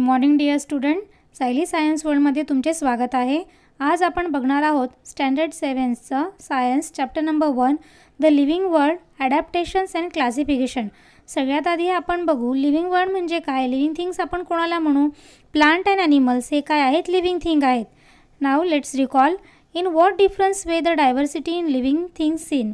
Good morning dear student Sayali science वर्ल्डमध्ये तुमचे स्वागत आहे आज आपण बघणार आहोत स्टँडर्ड सेव्हन्सचं science chapter number one the living world adaptations and classification सगळ्यात आधी आपण बघू लिव्हिंग वर्ल्ड म्हणजे काय लिव्हिंग थिंग्स आपण कोणाला म्हणू प्लांट अँड ॲनिमल्स हे काय आहेत लिव्हिंग थिंग आहेत नाव let's recall in what difference way the diversity in living things in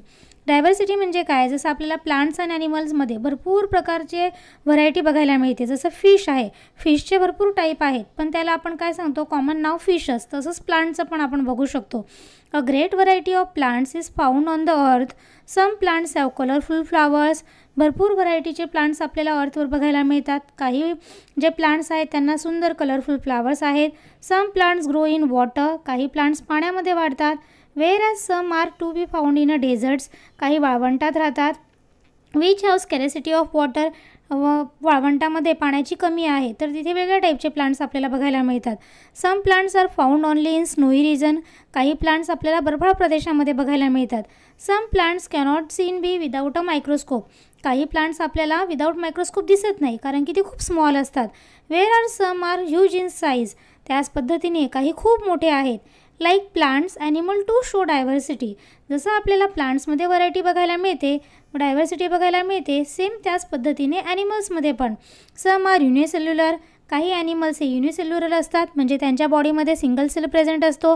diversity म्हणजे काय जसं आपल्याला प्लांट्स अँड ॲनिमल्समध्ये भरपूर प्रकारचे व्हरायटी बघायला मिळते जसं फिश आहे फिशचे भरपूर टाईप आहेत पण त्याला आपण काय सांगतो कॉमन नाव फिशच तसंच प्लांटचं पण आपण बघू शकतो a great variety of plants is found on the earth some plants have colourful flowers भरपूर व्हरायटीचे प्लांट्स आपल्याला अर्थवर बघायला मिळतात काही जे प्लांट्स आहेत त्यांना सुंदर कलरफुल फ्लावर्स आहेत some plants grow in water काही प्लांट्स पाण्यामध्ये वाढतात where are some are to be found in a deserts काही वाळवंटात राहतात which have scarcity of water व वाळवंटामध्ये पाण्याची कमी आहे तर तिथे वेगळ्या टाईपचे प्लांट्स आपल्याला बघायला मिळतात some plants are found only in snowy region काही प्लांट्स आपल्याला बर्फाळ प्रदेशामध्ये बघायला मिळतात some plants cannot seen be without a microscope काही प्लांट्स आपल्याला विदाउट मायक्रोस्कोप दिसत नाही कारण की ते खूप स्मॉल असतात where are some are huge in size त्याच पद्धतीने काही खूप मोठे आहेत like plants animal to show diversity जसं आपल्याला प्लांट्समध्ये व्हरायटी बघायला मिळते डायव्हर्सिटी बघायला मिळते सेम त्याच पद्धतीने ॲनिमल्समध्ये पण सम आर युनिसेल्युलर काही ॲनिमल्स हे युनिसेल्युलर असतात म्हणजे त्यांच्या बॉडीमध्ये सिंगल सेल प्रेझेंट असतो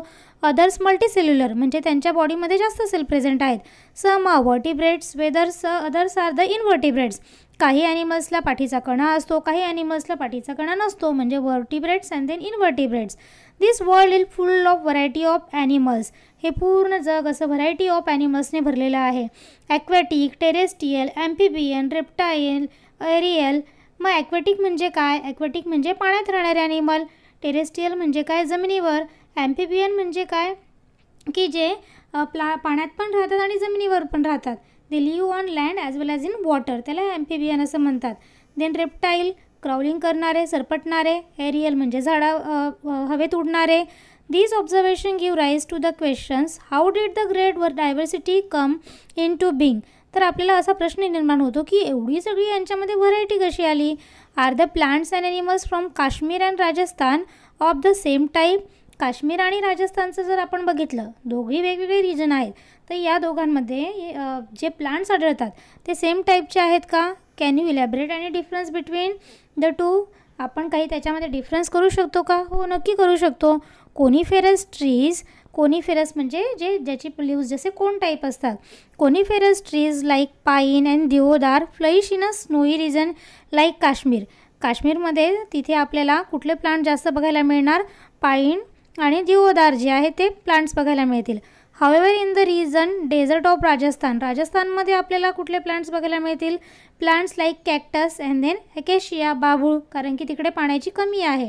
अदर्स मल्टीसेल्युलर म्हणजे त्यांच्या बॉडीमध्ये जास्त सेल प्रेझेंट आहेत सम आर वर्टिब्रेड्स वेदर्स अदर्स आर द इनवर्टिब्रेड्स काही ॲनिमल्सला पाठीचा कणा असतो काही ॲनिमल्सला पाठीचा कणा नसतो म्हणजे vertebrates and then invertebrates this world is full of variety of animals हे पूर्ण जग असं व्हरायटी ऑफ ॲनिमल्सने भरलेलं आहे aquatic terrestrial amphibian reptile aerial मग ॲक्वॅटिक म्हणजे काय ॲक्वॅटिक म्हणजे पाण्यात राहणारे ॲनिमल टेरेस्टियल म्हणजे काय जमिनीवर ॲम्फिबियन म्हणजे काय की जे प्ला पाण्यात पण राहतात आणि जमिनीवर पण राहतात they live on land as well as in water त्याला ॲम्फिबियन असं म्हणतात देन रेप्टाईल क्राउलिंग करणारे सरपटणारे एरियल म्हणजे झाडा हवेत उडणारे give rise to the questions how how the the were were come in to Bing तर आपल्याला असा प्रश्न निर्माण होतो की एवढी सगळी यांच्यामध्ये व्हरायटी कशी आली are the plants and animals from Kashmir and Rajasthan of the same type Kashmir आणि राजस्थानचं जर आपण बघितलं दोघी वेगवेगळे रिजन आहेत तर या दोघांमध्ये जे प्लांट्स आढळतात ते सेम टाईपचे आहेत का कॅन यू इलॅबरेट आणि डिफरन्स बिटवीन द टू आपण काही त्याच्यामध्ये डिफरन्स करू शकतो का हो नक्की करू शकतो कोनिफेरस ट्रीज कोनिफेरस म्हणजे जे ज्याची लिव्ज जसे कोण टाईप असतात coniferous trees like pine and deodar flourish in a snowy region like Kashmir काश्मीरमध्ये तिथे आपल्याला कुठले प्लांट जास्त बघायला मिळणार पाईन आणि दिओदार जे आहे ते प्लांट्स बघायला मिळतील हवेवर in the region desert of Rajasthan राजस्थानमध्ये आपल्याला कुठले प्लांट्स बघायला मिळतील plants like cactus and then acacia बाभूळ कारण की तिकडे पाण्याची कमी आहे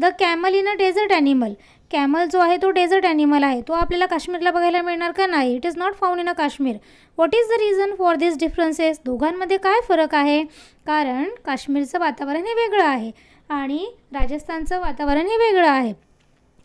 the camel in a desert animal camel जो आहे तो डेझर्ट ॲनिमल आहे तो आपल्याला काश्मीरला बघायला मिळणार का नाही it is not found in a Kashmir what is the reason for this differences दोघांमध्ये काय फरक आहे कारण काश्मीरचं वातावरण हे वेगळं आहे आणि राजस्थानचं वातावरण हे वेगळं आहे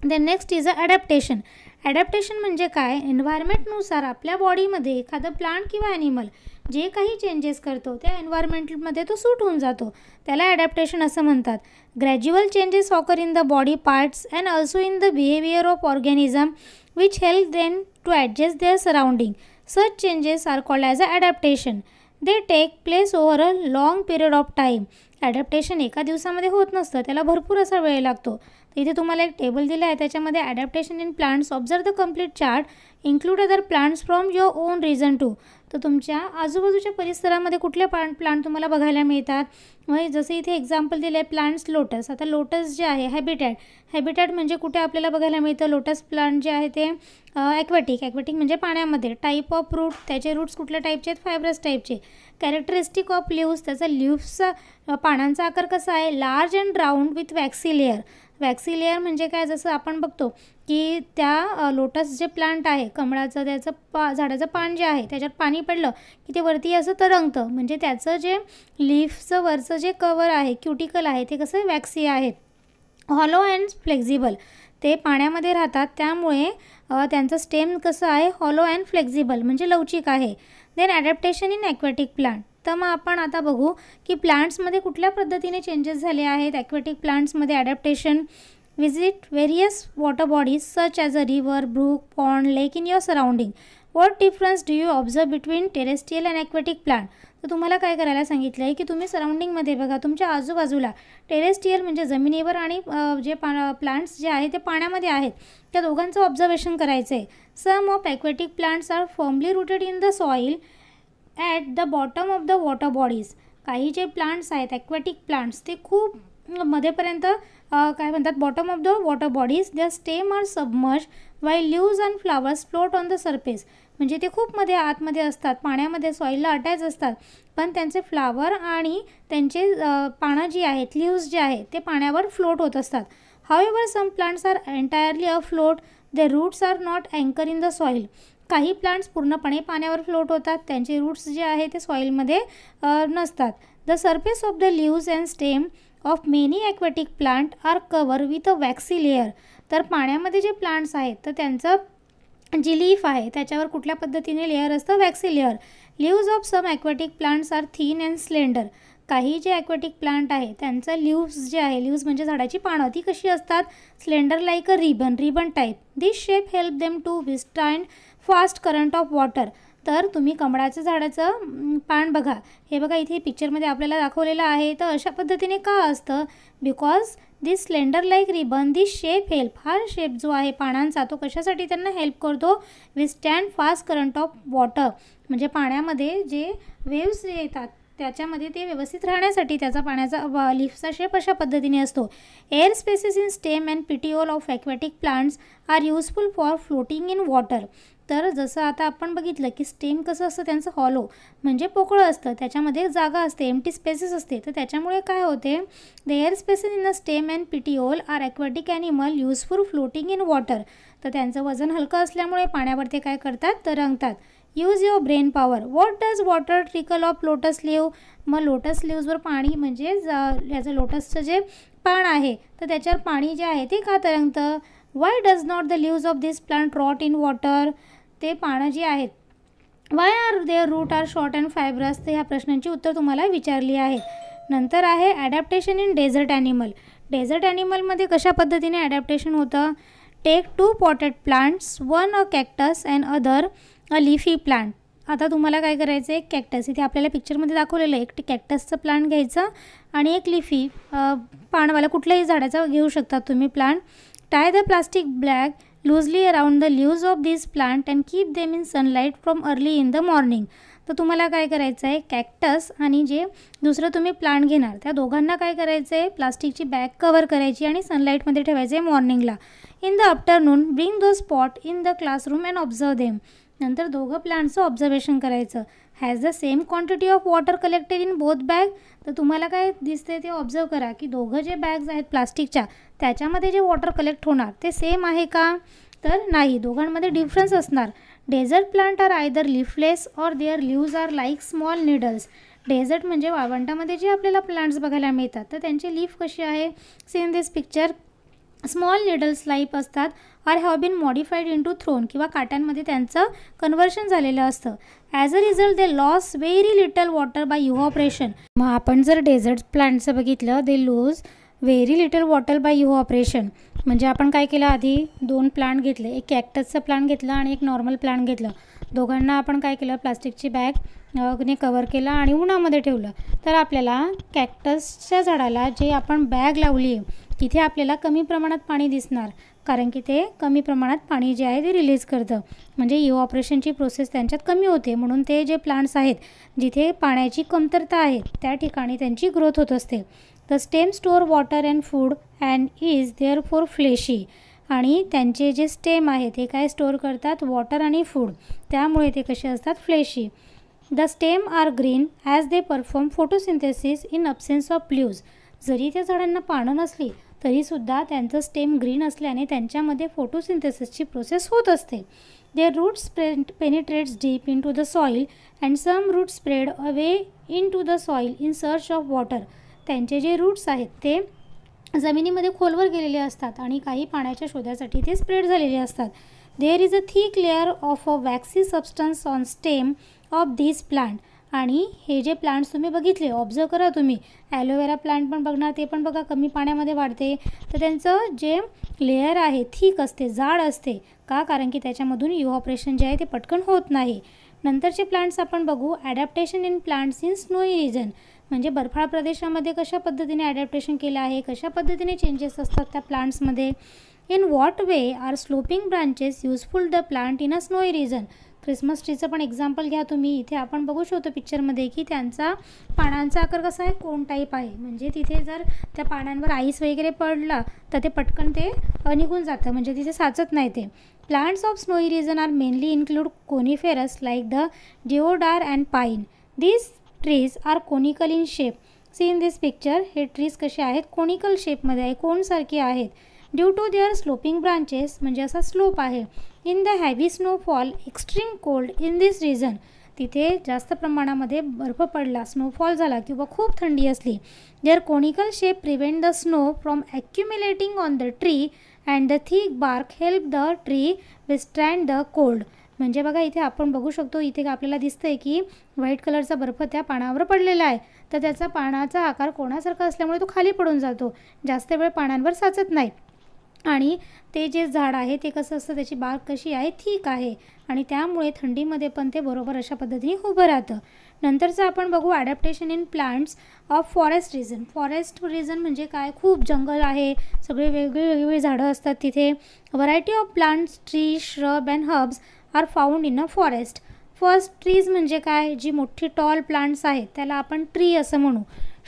then next is a adaptation adaptation म्हणजे काय एन्व्हायरमेंटनुसार आपल्या बॉडीमध्ये एखादं प्लांट किंवा ॲनिमल जे काही चेंजेस करतो त्या एन्व्हायरमेंटमध्ये तो सूट होऊन जातो त्याला ॲडॅप्टेशन असं म्हणतात gradual changes occur in the body parts and also in the behaviour of organism which help then to adjust their surrounding such changes are called as a adaptation they take place over a long period of time adaptation एका दिवसामध्ये होत नसतं त्याला भरपूर असा वेळ लागतो तर इथे तुम्हाला एक टेबल दिला आहे त्याच्यामध्ये adaptation in plants observe the complete chart include other plants from your own region too तर तुमच्या आजूबाजूच्या परिसरामध्ये कुठले प्लांट प्लांट तुम्हाला बघायला मिळतात म्हणजे जसे इथे एक्झाम्पल दिलं आहे प्लांट्स लोटस आता लोटस जे आहे हॅबिटॅट हॅबिटॅट म्हणजे कुठे आपल्याला बघायला मिळतं लोटस प्लांट जे आहे ते ॲक्वॅटिक ॲक्वॅटिक म्हणजे पाण्यामध्ये टाईप ऑफ रूट त्याचे रूट्स कुठल्या टाईपचे आहेत फायब्रस टाईपचे कॅरेक्टरिस्टिक ऑफ लिव्स त्याचा लिव्सचा पानांचा आकार कसा आहे large and round with waxy layer waxy म्हणजे काय जसं आपण बघतो की त्या लोटस जे प्लांट आहे कमळाचं त्याचं पा झाडाचं पान जे आहे त्याच्यात पाणी पडलं की ते वरती असं तरंगतं म्हणजे त्याचं जे लीफचं वरचं जे कवर आहे क्युटिकल आहे ते कसं वॅक्सी आहेत हॉलो अँड फ्लेक्झिबल ते पाण्यामध्ये राहतात त्यामुळे त्यांचं स्टेम कसं आहे हॉलो अँड फ्लेक्झिबल म्हणजे लवचिक आहे then adaptation in aquatic plant तर मग आपण आता बघू की प्लांट्समध्ये कुठल्या पद्धतीने चेंजेस झाले आहेत ॲक्वेटिक प्लांट्समध्ये adaptation visit various water bodies such as a river brook pond lake in your surrounding what difference do you observe between terrestrial and aquatic plant तर तुम्हाला काय करायला सांगितलं आहे की तुम्ही सराउंडिंगमध्ये बघा तुमच्या आजूबाजूला टेरेस्टियल म्हणजे जमिनीवर आणि जे पा प्लांट्स जे आहे ते पाण्यामध्ये आहेत त्या दोघांचं ऑब्झर्वेशन करायचं आहे some of aquatic plants are formally rooted in the soil at the bottom of the water bodies काही जे प्लांट्स आहेत ॲक्वॅटिक प्लांट्स ते खूप मध्येपर्यंत काय म्हणतात bottom of the water bodies the stem are submerge while leaves and flowers float on the surface म्हणजे ते खूप मध्ये आतमध्ये असतात पाण्यामध्ये सॉईलला अटॅच असतात पण त्यांचे फ्लावर आणि त्यांचे पानं जी आहेत लिव्ज जे आहेत ते पाण्यावर फ्लोट होत असतात however some plants are entirely afloat the roots are not अँकर इन द सॉईल काही प्लांट्स पूर्णपणे पाण्यावर फ्लोट होतात त्यांचे रूट्स जे आहे ते सॉईलमध्ये नसतात the surface of the leaves and stem of many aquatic plant are cover with a waxy layer तर पाण्यामध्ये जे प्लांट्स आहेत तर त्यांचं जी लीफ आहे त्याच्यावर कुठल्या पद्धतीने लेअर असतं waxy layer leaves of some aquatic plants are thin and slender काही जे ॲक्वेटिक प्लांट आहे त्यांचं लिव्ज जे आहे लिव्ज म्हणजे झाडाची पानं ती कशी असतात slender like a ribbon ribbon type this shape help them to विस्टँड फास्ट करंट ऑफ वॉटर तर तुम्ही कमळाच्या झाडाचं पान बघा हे बघा इथे पिक्चरमध्ये आपल्याला दाखवलेलं आहे तर अशा पद्धतीने का असतं because this slender like ribbon this shape help हा शेप जो आहे पानांचा तो कशासाठी त्यांना हेल्प करतो stand fast current of water म्हणजे पाण्यामध्ये जे वेव्स येतात त्याच्यामध्ये ते व्यवस्थित राहण्यासाठी त्याचा पाण्याचा लिफ्टचा शेप अशा पद्धतीने असतो air spaces in stem and petiole of aquatic plants are useful for floating in water तर जसं आता आपण बघितलं की स्टेम कसं असतं त्यांचं हॉलो म्हणजे पोकळं असतं त्याच्यामध्ये जागा असते एमटी स्पेसेस असते तर त्याच्यामुळे काय होते the air spaces in the stem and petiole are aquatic animal useful floating in water तर त्यांचं वजन हलकं असल्यामुळे पाण्यावर ते काय करतात तर रंगतात use your brain power what does water trickle off lotus leave मग लोटस लिव्हजवर पाणी म्हणजे याचं लोटसचं जे पान आहे तर त्याच्यावर पाणी जे आहे ते का तरंगतं why does not the leaves of this plant rot in water ते पानं जी आहेत why are they root are short and fibrous तर ह्या प्रश्नांची उत्तर तुम्हाला विचारली आहे नंतर आहे adaptation in desert animal desert ॲनिमलमध्ये कशा पद्धतीने ॲडॅप्टेशन होतं take two potted plants one a cactus and other a leafy plant आता तुम्हाला काय करायचं आहे कॅक्टस इथे आपल्याला पिक्चरमध्ये दाखवलेलं आहे एक कॅक्टसचं प्लांट घ्यायचं आणि एक लिफी पानवाला कुठल्याही झाडाचा घेऊ शकता तुम्ही plant tie the plastic black loosely around the leaves of this plant and keep them in sunlight from early in the morning तर तुम्हाला काय करायचं आहे कॅक्टस आणि जे दुसरं तुम्ही प्लांट घेणार त्या दोघांना काय करायचं आहे प्लास्टिकची बॅग कवर करायची आणि सनलाईटमध्ये ठेवायचं आहे मॉर्निंगला in the afternoon bring the spot in the classroom and observe them नंतर दोघं प्लांटचं ऑब्झर्वेशन करायचं has the same quantity of water collected in both bag तर तुम्हाला काय दिसते ते ऑब्झर्व करा की दोघं जे बॅग्स आहेत प्लास्टिकच्या त्याच्यामध्ये जे वॉटर कलेक्ट होणार ते सेम आहे का तर नाही दोघांमध्ये डिफरन्स असणार desert plant are either leafless or their leaves are like small needles desert म्हणजे वाळवंटामध्ये जे आपल्याला प्लांट्स बघायला मिळतात तर त्यांची लीफ कशी आहे see in this picture small needles like असतात are have been modified into thorn किंवा काट्यांमध्ये त्यांचं कन्व्हर्शन झालेलं असतं as a result they loss very little water by evaporation मग आपण जर डेझर्ट प्लांटचं बघितलं they lose very little water by evaporation म्हणजे आपण काय केलं आधी दोन प्लांट घेतले एक कॅक्टसचा प्लांट घेतलं आणि एक नॉर्मल प्लांट घेतलं दोघांना आपण काय केलं प्लास्टिकची बॅग ने कवर केला आणि उन्हामध्ये ठेवलं तर आपल्याला कॅक्टसच्या झाडाला जे आपण बॅग लावली तिथे आपल्याला कमी प्रमाणात पाणी दिसणार कारण की ते कमी प्रमाणात पाणी जे आहे ते रिलीज करतं म्हणजे यू ऑपरेशनची प्रोसेस त्यांच्यात कमी होते म्हणून ते जे प्लांट्स आहेत जिथे पाण्याची कमतरता आहे त्या ठिकाणी त्यांची ग्रोथ होत असते the stem store water and food and is therefore fleshy आणि त्यांचे जे स्टेम आहे ते काय स्टोअर करतात वॉटर आणि फूड त्यामुळे ते कसे असतात fleshy the stem are green as they perform photosynthesis in absence of leaves जरी त्या झाडांना पानं नसली तरीसुद्धा त्यांचं स्टेम ग्रीन असल्याने त्यांच्यामध्ये फोटोसिंथेसिसची प्रोसेस होत असते they roots spread penetrates deep in to the soil and some root spread away in to the soil in search of water त्यांचे जे रूट्स आहेत ते जमिनीमध्ये खोलवर गेलेले असतात आणि काही पाण्याच्या शोधासाठी ते स्प्रेड झालेले असतात there is a thick layer of a waxy substance on stem of this plant आणि हे जे प्लांट्स तुम्ही बघितले ऑब्झर्व करा तुम्ही ॲलोवेरा प्लांट पण बघणार ते पण बघा कमी पाण्यामध्ये वाढते तर त्यांचं जे लेअर आहे थिक असते जाड असते का कारण की त्याच्यामधून ऑपरेशन जे आहे ते पटकन होत नाही नंतरचे प्लांट्स आपण बघू adaptation in plants in snowy region म्हणजे बर्फाळ प्रदेशामध्ये कशा पद्धतीने ॲडॅप्टेशन केलं आहे कशा पद्धतीने चेंजेस असतात त्या प्लांट्समध्ये in what way are sloping branches useful the plant in a snowy region Christmas ट्रीचं पण एक्झाम्पल घ्या तुम्ही इथे आपण बघू शकतो पिक्चरमध्ये की त्यांचा पानांचा आकार कसा आहे कोण टाईप आहे म्हणजे तिथे जर त्या पानांवर आईस वगैरे पडला तर ते पटकन ते निघून जातं म्हणजे तिथे साचत नाही ते plants of snowy region are mainly include coniferous like the deodar and pine this trees are conical in shape see in this picture हे ट्रीज कसे आहेत कोनिकल शेपमध्ये आहे कोणसारखे आहेत due to their sloping branches म्हणजे असा स्लोप आहे in the heavy snowfall extreme cold in this region तिथे जास्त प्रमाणामध्ये बर्फ पडला स्नोफॉल झाला किंवा खूप थंडी असली their conical shape prevent the snow from accumulating on the tree and the thick bark help the tree विस्टँड द कोल्ड म्हणजे बघा इथे आपण बघू शकतो इथे आपल्याला दिसतंय की व्हाईट कलरचा बर्फ त्या पानावर पडलेला आहे तर त्याचा पानाचा आकार कोणासारखा असल्यामुळे तो खाली पडून जातो जास्त वेळ पानांवर साचत नाही आणि ते जे झाड आहे ते कसं असतं त्याची बाग कशी आहे ठीक आहे आणि त्यामुळे थंडीमध्ये पण ते बरोबर अशा पद्धतीने उभं राहतं नंतरचं आपण बघू adaptation in plants of forest region forest region म्हणजे काय खूप जंगल आहे सगळे वेगळी वेगळी झाडं असतात तिथे variety of plants tree shrub and herbs are found in a forest first trees म्हणजे काय जी मोठी टॉल प्लांट्स आहेत त्याला आपण ट्री असं म्हणू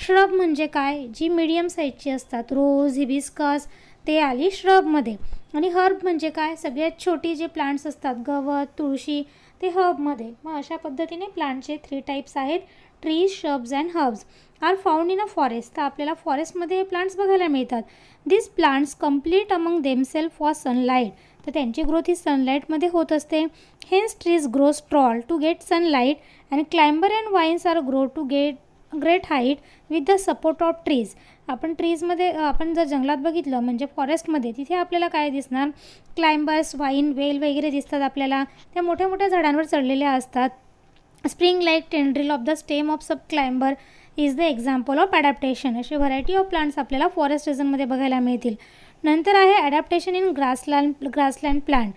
श्रब म्हणजे काय जी मिडियम साईजची असतात रोज हिबिस्कस ते आली श्रबमध्ये आणि हर्ब म्हणजे काय सगळ्यात छोटी जे प्लांट्स असतात गवत तुळशी ते हर्बमध्ये मग अशा पद्धतीने प्लांटचे थ्री टाईप्स आहेत trees shrubs and herbs are found in a forest तर आपल्याला फॉरेस्टमध्ये हे प्लांट्स बघायला मिळतात this plants complete among themselves for sunlight तर त्यांची ग्रोथ ही सनलाईटमध्ये होत असते hence trees grow tall to get sunlight and climber and vines are grow to get great height with the support of trees आपण ट्रीजमध्ये आपण जर जंगलात बघितलं म्हणजे फॉरेस्टमध्ये तिथे आपल्याला काय दिसणार क्लाइंबर्स वाईन वेल वगैरे दिसतात आपल्याला त्या मोठ्या मोठ्या झाडांवर चढलेल्या असतात spring like tendril of the stem of such climber is the example of adaptation अशी व्हरायटी ऑफ प्लांट्स आपल्याला फॉरेस्ट रिझनमध्ये बघायला मिळतील नंतर आहे adaptation in grassland grassland plant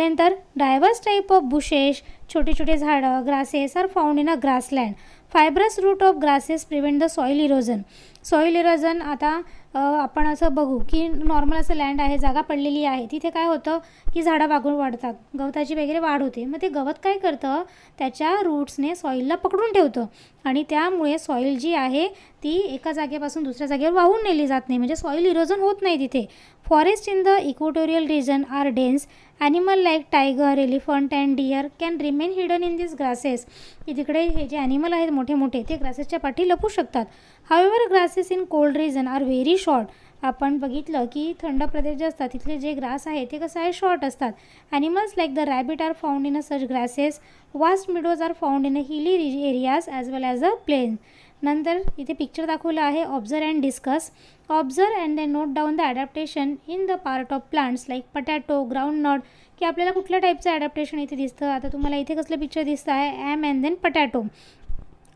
नंतर डायव्हर्स टाईप ऑफ बुशेश छोटे छोटे झाडं grasses are found in a grassland fibrous root of grasses prevent the soil erosion soil erosion आता आपण असं बघू की नॉर्मल असं लँड आहे जागा पडलेली आहे तिथे काय होतं की झाडं वागून वाढतात गवताची वगैरे वाढ होते मग ते गवत काय करतं त्याच्या रूट्सने सॉईलला पकडून ठेवतं आणि त्यामुळे सॉईल जी आहे ती एका जागेपासून दुसऱ्या जागेवर वाहून नेली जात नाही म्हणजे सॉईल इरोजन होत नाही तिथे forest in the region region are animal like like tiger elephant and deer remain remain hidden in this grasses तिकडे हे जे ॲनिमल आहेत मोठे मोठे ते ग्रासेसच्या पाठी लपू शकतात however grasses in cold region are very short आपण बघितलं की थंड प्रदेश जे असतात तिथले जे ग्रास आहे ते कसं आहे शॉर्ट असतात animals like the rabbit are found in a such grasses vast meadows are found in a hilly areas as well as a plain नंतर इथे पिक्चर दाखवलं आहे observe and discuss observe and they note down the adaptation in the part of plants like potato groundnut की आपल्याला कुठल्या टाईपचं adaptation इथे दिसतं आता तुम्हाला इथे कसलं पिक्चर दिसतं आहे ॲम अँड देन पटॅटो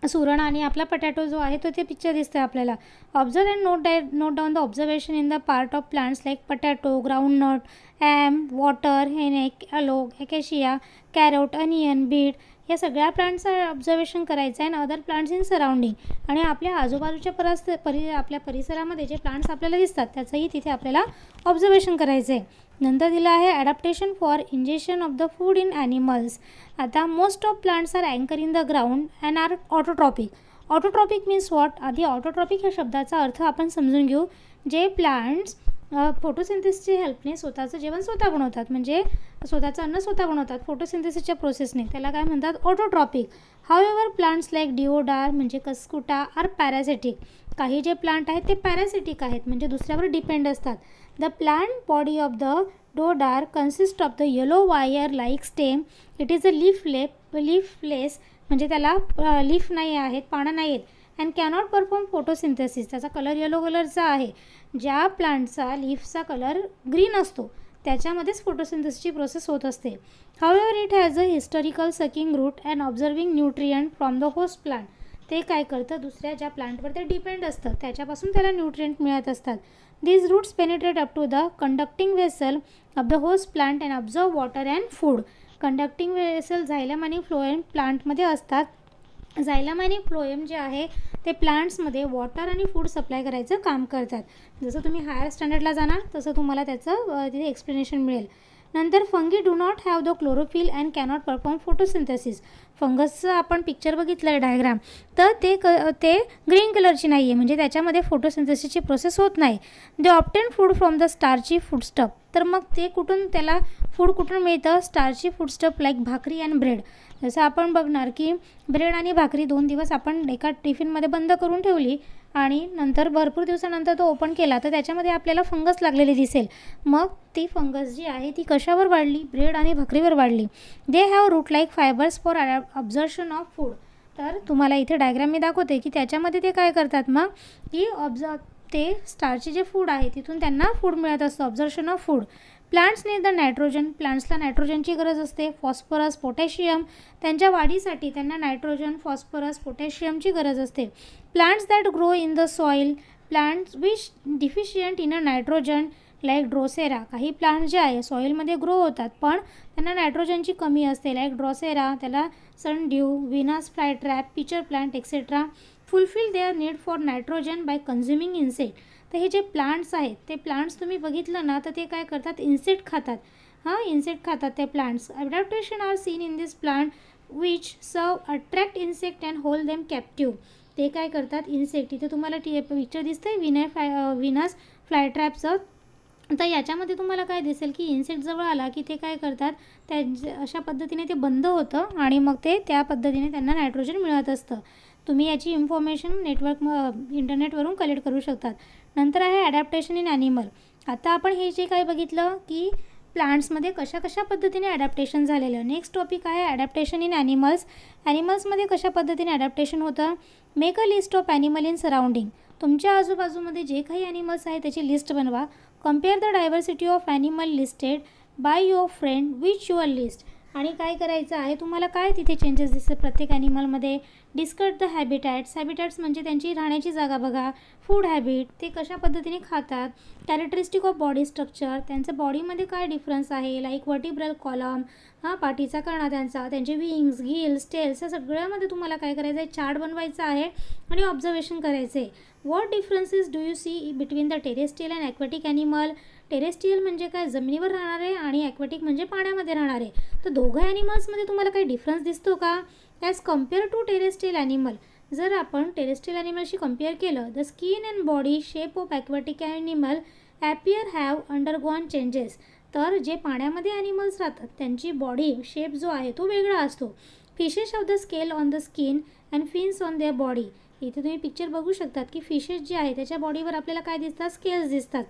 सुरण आणि आपला पटॅटो जो आहे तो ते पिक्चर दिसतं आपल्याला observe and note die note down the observation in the part of plants like potato groundnut arum water हेनेक aloe acacia carrot onion beet या सगळ्या प्लांट्स ऑब्झर्वेशन करायचं आहे and other plants in surrounding आणि आपल्या आजूबाजूच्या परस परि आपल्या परिसरामध्ये जे प्लांट्स आपल्याला दिसतात त्याचंही तिथे आपल्याला ऑब्झर्वेशन करायचं आहे नंतर दिलं आहे adaptation for injection of the food in animals आता मोस्ट ऑफ प्लांट्स आर अँकर in the ground and are autotrophic autotrophic means what आधी ऑटोट्रॉपिक ह्या शब्दाचा अर्थ आपण समजून घेऊ जे प्लांट्स फोटोसिंथेसिसची हेल्पने स्वतःचं जेवण स्वतः बनवतात म्हणजे स्वतःचं अन्न स्वतः बनवतात फोटोसिंथेसिसच्या प्रोसेसने त्याला काय म्हणतात autotrophic ever plants like deodar म्हणजे कसकुटा आर पॅरासिटिक काही जे प्लांट आहेत ते पॅरासिटिक आहेत म्हणजे दुसऱ्यावर डिपेंड असतात the plant body of the dodder consist of the yellow wire like stem it is a leaf leaf leafless म्हणजे त्याला लीफ नाही आहेत पानं नाही आहेत अँड कॅनॉट परफॉर्म फोटोसिंथेसिस त्याचा कलर येलो कलरचा आहे ज्या प्लांटचा लीफचा कलर ग्रीन असतो त्याच्यामध्येच फोटोसिंथेसिसची प्रोसेस होत असते however it has a historical sucking root and observing nutrient from the host plant ते काय करतं दुसऱ्या ज्या प्लांटवर ते डिपेंड असतं त्याच्यापासून त्याला न्यूट्रियंट मिळत असतात these roots penetrate up to the conducting vessel of the host plant and observe water and food conducting vessel xylem आणि फ्लोएंट प्लांटमध्ये असतात झायलम आणि फ्लोएम जे आहे ते प्लांट्समध्ये वॉटर आणि फूड सप्लाय करायचं काम करतात जसं तुम्ही हायर स्टँडर्डला जाणार तसं तुम्हाला त्याचं तिथे एक्सप्लेनेशन मिळेल नंतर fungi do not have the chlorophyll and cannot perform photosynthesis फंगसचं आपण पिक्चर बघितलं आहे डायग्राम तर ते क ते ग्रीन कलरची नाही आहे म्हणजे त्याच्यामध्ये फोटोसिंथेसिसची प्रोसेस होत नाही they obtain food from the starchy foodstuff तर मग ते कुठून त्याला फूड कुठून मिळतं starchy foodstuff like bhakri and bread जसं आपण बघणार की ब्रेड आणि भाकरी दोन दिवस आपण एका टिफिनमध्ये बंद करून ठेवली आणि नंतर भरपूर दिवसानंतर तो ओपन केला तर त्याच्यामध्ये आपल्याला फंगस लागलेली दिसेल मग ती फंगस जी आहे ती कशावर वाढली ब्रेड आणि भाकरीवर वाढली they have root like fibers for absorption of food तर तुम्हाला इथे डायग्राम मी दाखवते की त्याच्यामध्ये ते काय करतात मग की ऑब्झ ते स्टारचे जे फूड आहे तिथून त्यांना फूड मिळत असतं ऑब्झर्शन ऑफ फूड प्लांट्सने द नायट्रोजन प्लांट्सला नायट्रोजनची गरज असते फॉस्फरस पोटॅशियम त्यांच्या वाढीसाठी त्यांना नायट्रोजन फॉस्फरस पोटॅशियमची गरज असते plants that grow in the soil plants which deficient in a nitrogen like drosera काही प्लांट जे आहे सॉईलमध्ये ग्रो होतात पण त्यांना नायट्रोजनची कमी असते लाईक ड्रोसेरा त्याला dew Venus fly trap pitcher plant etcetera fulfil their need for nitrogen by consuming insect तर हे जे प्लांट्स आहेत ते प्लांट्स तुम्ही बघितलं ना तर ते काय करतात इन्सेक्ट खातात हां इन्सेक्ट खातात ते plants adaptation are seen in this plant which serve attract insect and hold them captive ते काय करतात इन्सेक्ट इथे तुम्हाला टी पिक्चर दिसते विनय फ्लाय विनस फ्लायट्रॅपचं तर याच्यामध्ये तुम्हाला काय दिसेल की इन्सेक्ट जवळ आला की ते काय करतात त्या अशा पद्धतीने ते बंद होतं आणि मग ते त्या पद्धतीने त्यांना नायट्रोजन मिळत असतं तुम्ही याची इन्फॉर्मेशन नेटवर्क इंटरनेटवरून कलेक्ट करू शकतात नंतर आहे ॲडॅप्टेशन इन ॲनिमल आता आपण हे जे काय बघितलं की प्लांट्समध्ये कशा कशा पद्धतीने ॲडॅप्टेशन झालेलं नेक्स्ट टॉपिक आहे ॲडॅप्टेशन इन ॲनिमल्स ॲनिमल्समध्ये कशा पद्धतीने ॲडॅप्टेशन होतं make a list of animal in surrounding तुमच्या आजूबाजूमध्ये जे काही ॲनिमल्स आहे त्याची लिस्ट बनवा compare the diversity of animal listed by your friend which your list आणि काय करायचं आहे तुम्हाला काय तिथे चेंजेस दिसतात प्रत्येक ॲनिमलमध्ये डिस्कट द हॅबिटॅट्स हॅबिटॅट्स म्हणजे त्यांची राहण्याची जागा बघा फूड हॅबिट ते कशा पद्धतीने खातात कॅरेक्टरिस्टिक ऑफ बॉडी स्ट्रक्चर त्यांचं बॉडीमध्ये काय डिफरन्स आहे लाईक वर्टिब्रल कॉलम हा पाठीचा करणा त्यांचा त्यांचे विंग्स गिल्स टेल्स या सगळ्यामध्ये तुम्हाला काय करायचं आहे चार्ट बनवायचा आहे आणि ऑब्झर्वेशन करायचं आहे what differences do you see between the terrestrial and aquatic animal terrestrial म्हणजे काय जमिनीवर राहणार आहे आणि ॲक्वेटिक म्हणजे पाण्यामध्ये राहणारे तर दोघं ॲनिमल्समध्ये तुम्हाला काही डिफरन्स दिसतो का as compare to terrestrial animal जर आपण टेरेस्ट्रियल ॲनिमलशी कम्पेअर केलं the skin and body shape of aquatic animal appear have undergone changes तर जे पाण्यामध्ये ॲनिमल्स राहतात त्यांची बॉडी शेप जो आहे तो वेगळा असतो fishes of the scale on the skin and fins on their body इथे तुम्ही पिक्चर बघू शकतात की फिशेस जे आहे त्याच्या बॉडीवर आपल्याला काय दिसतात स्केल्स दिसतात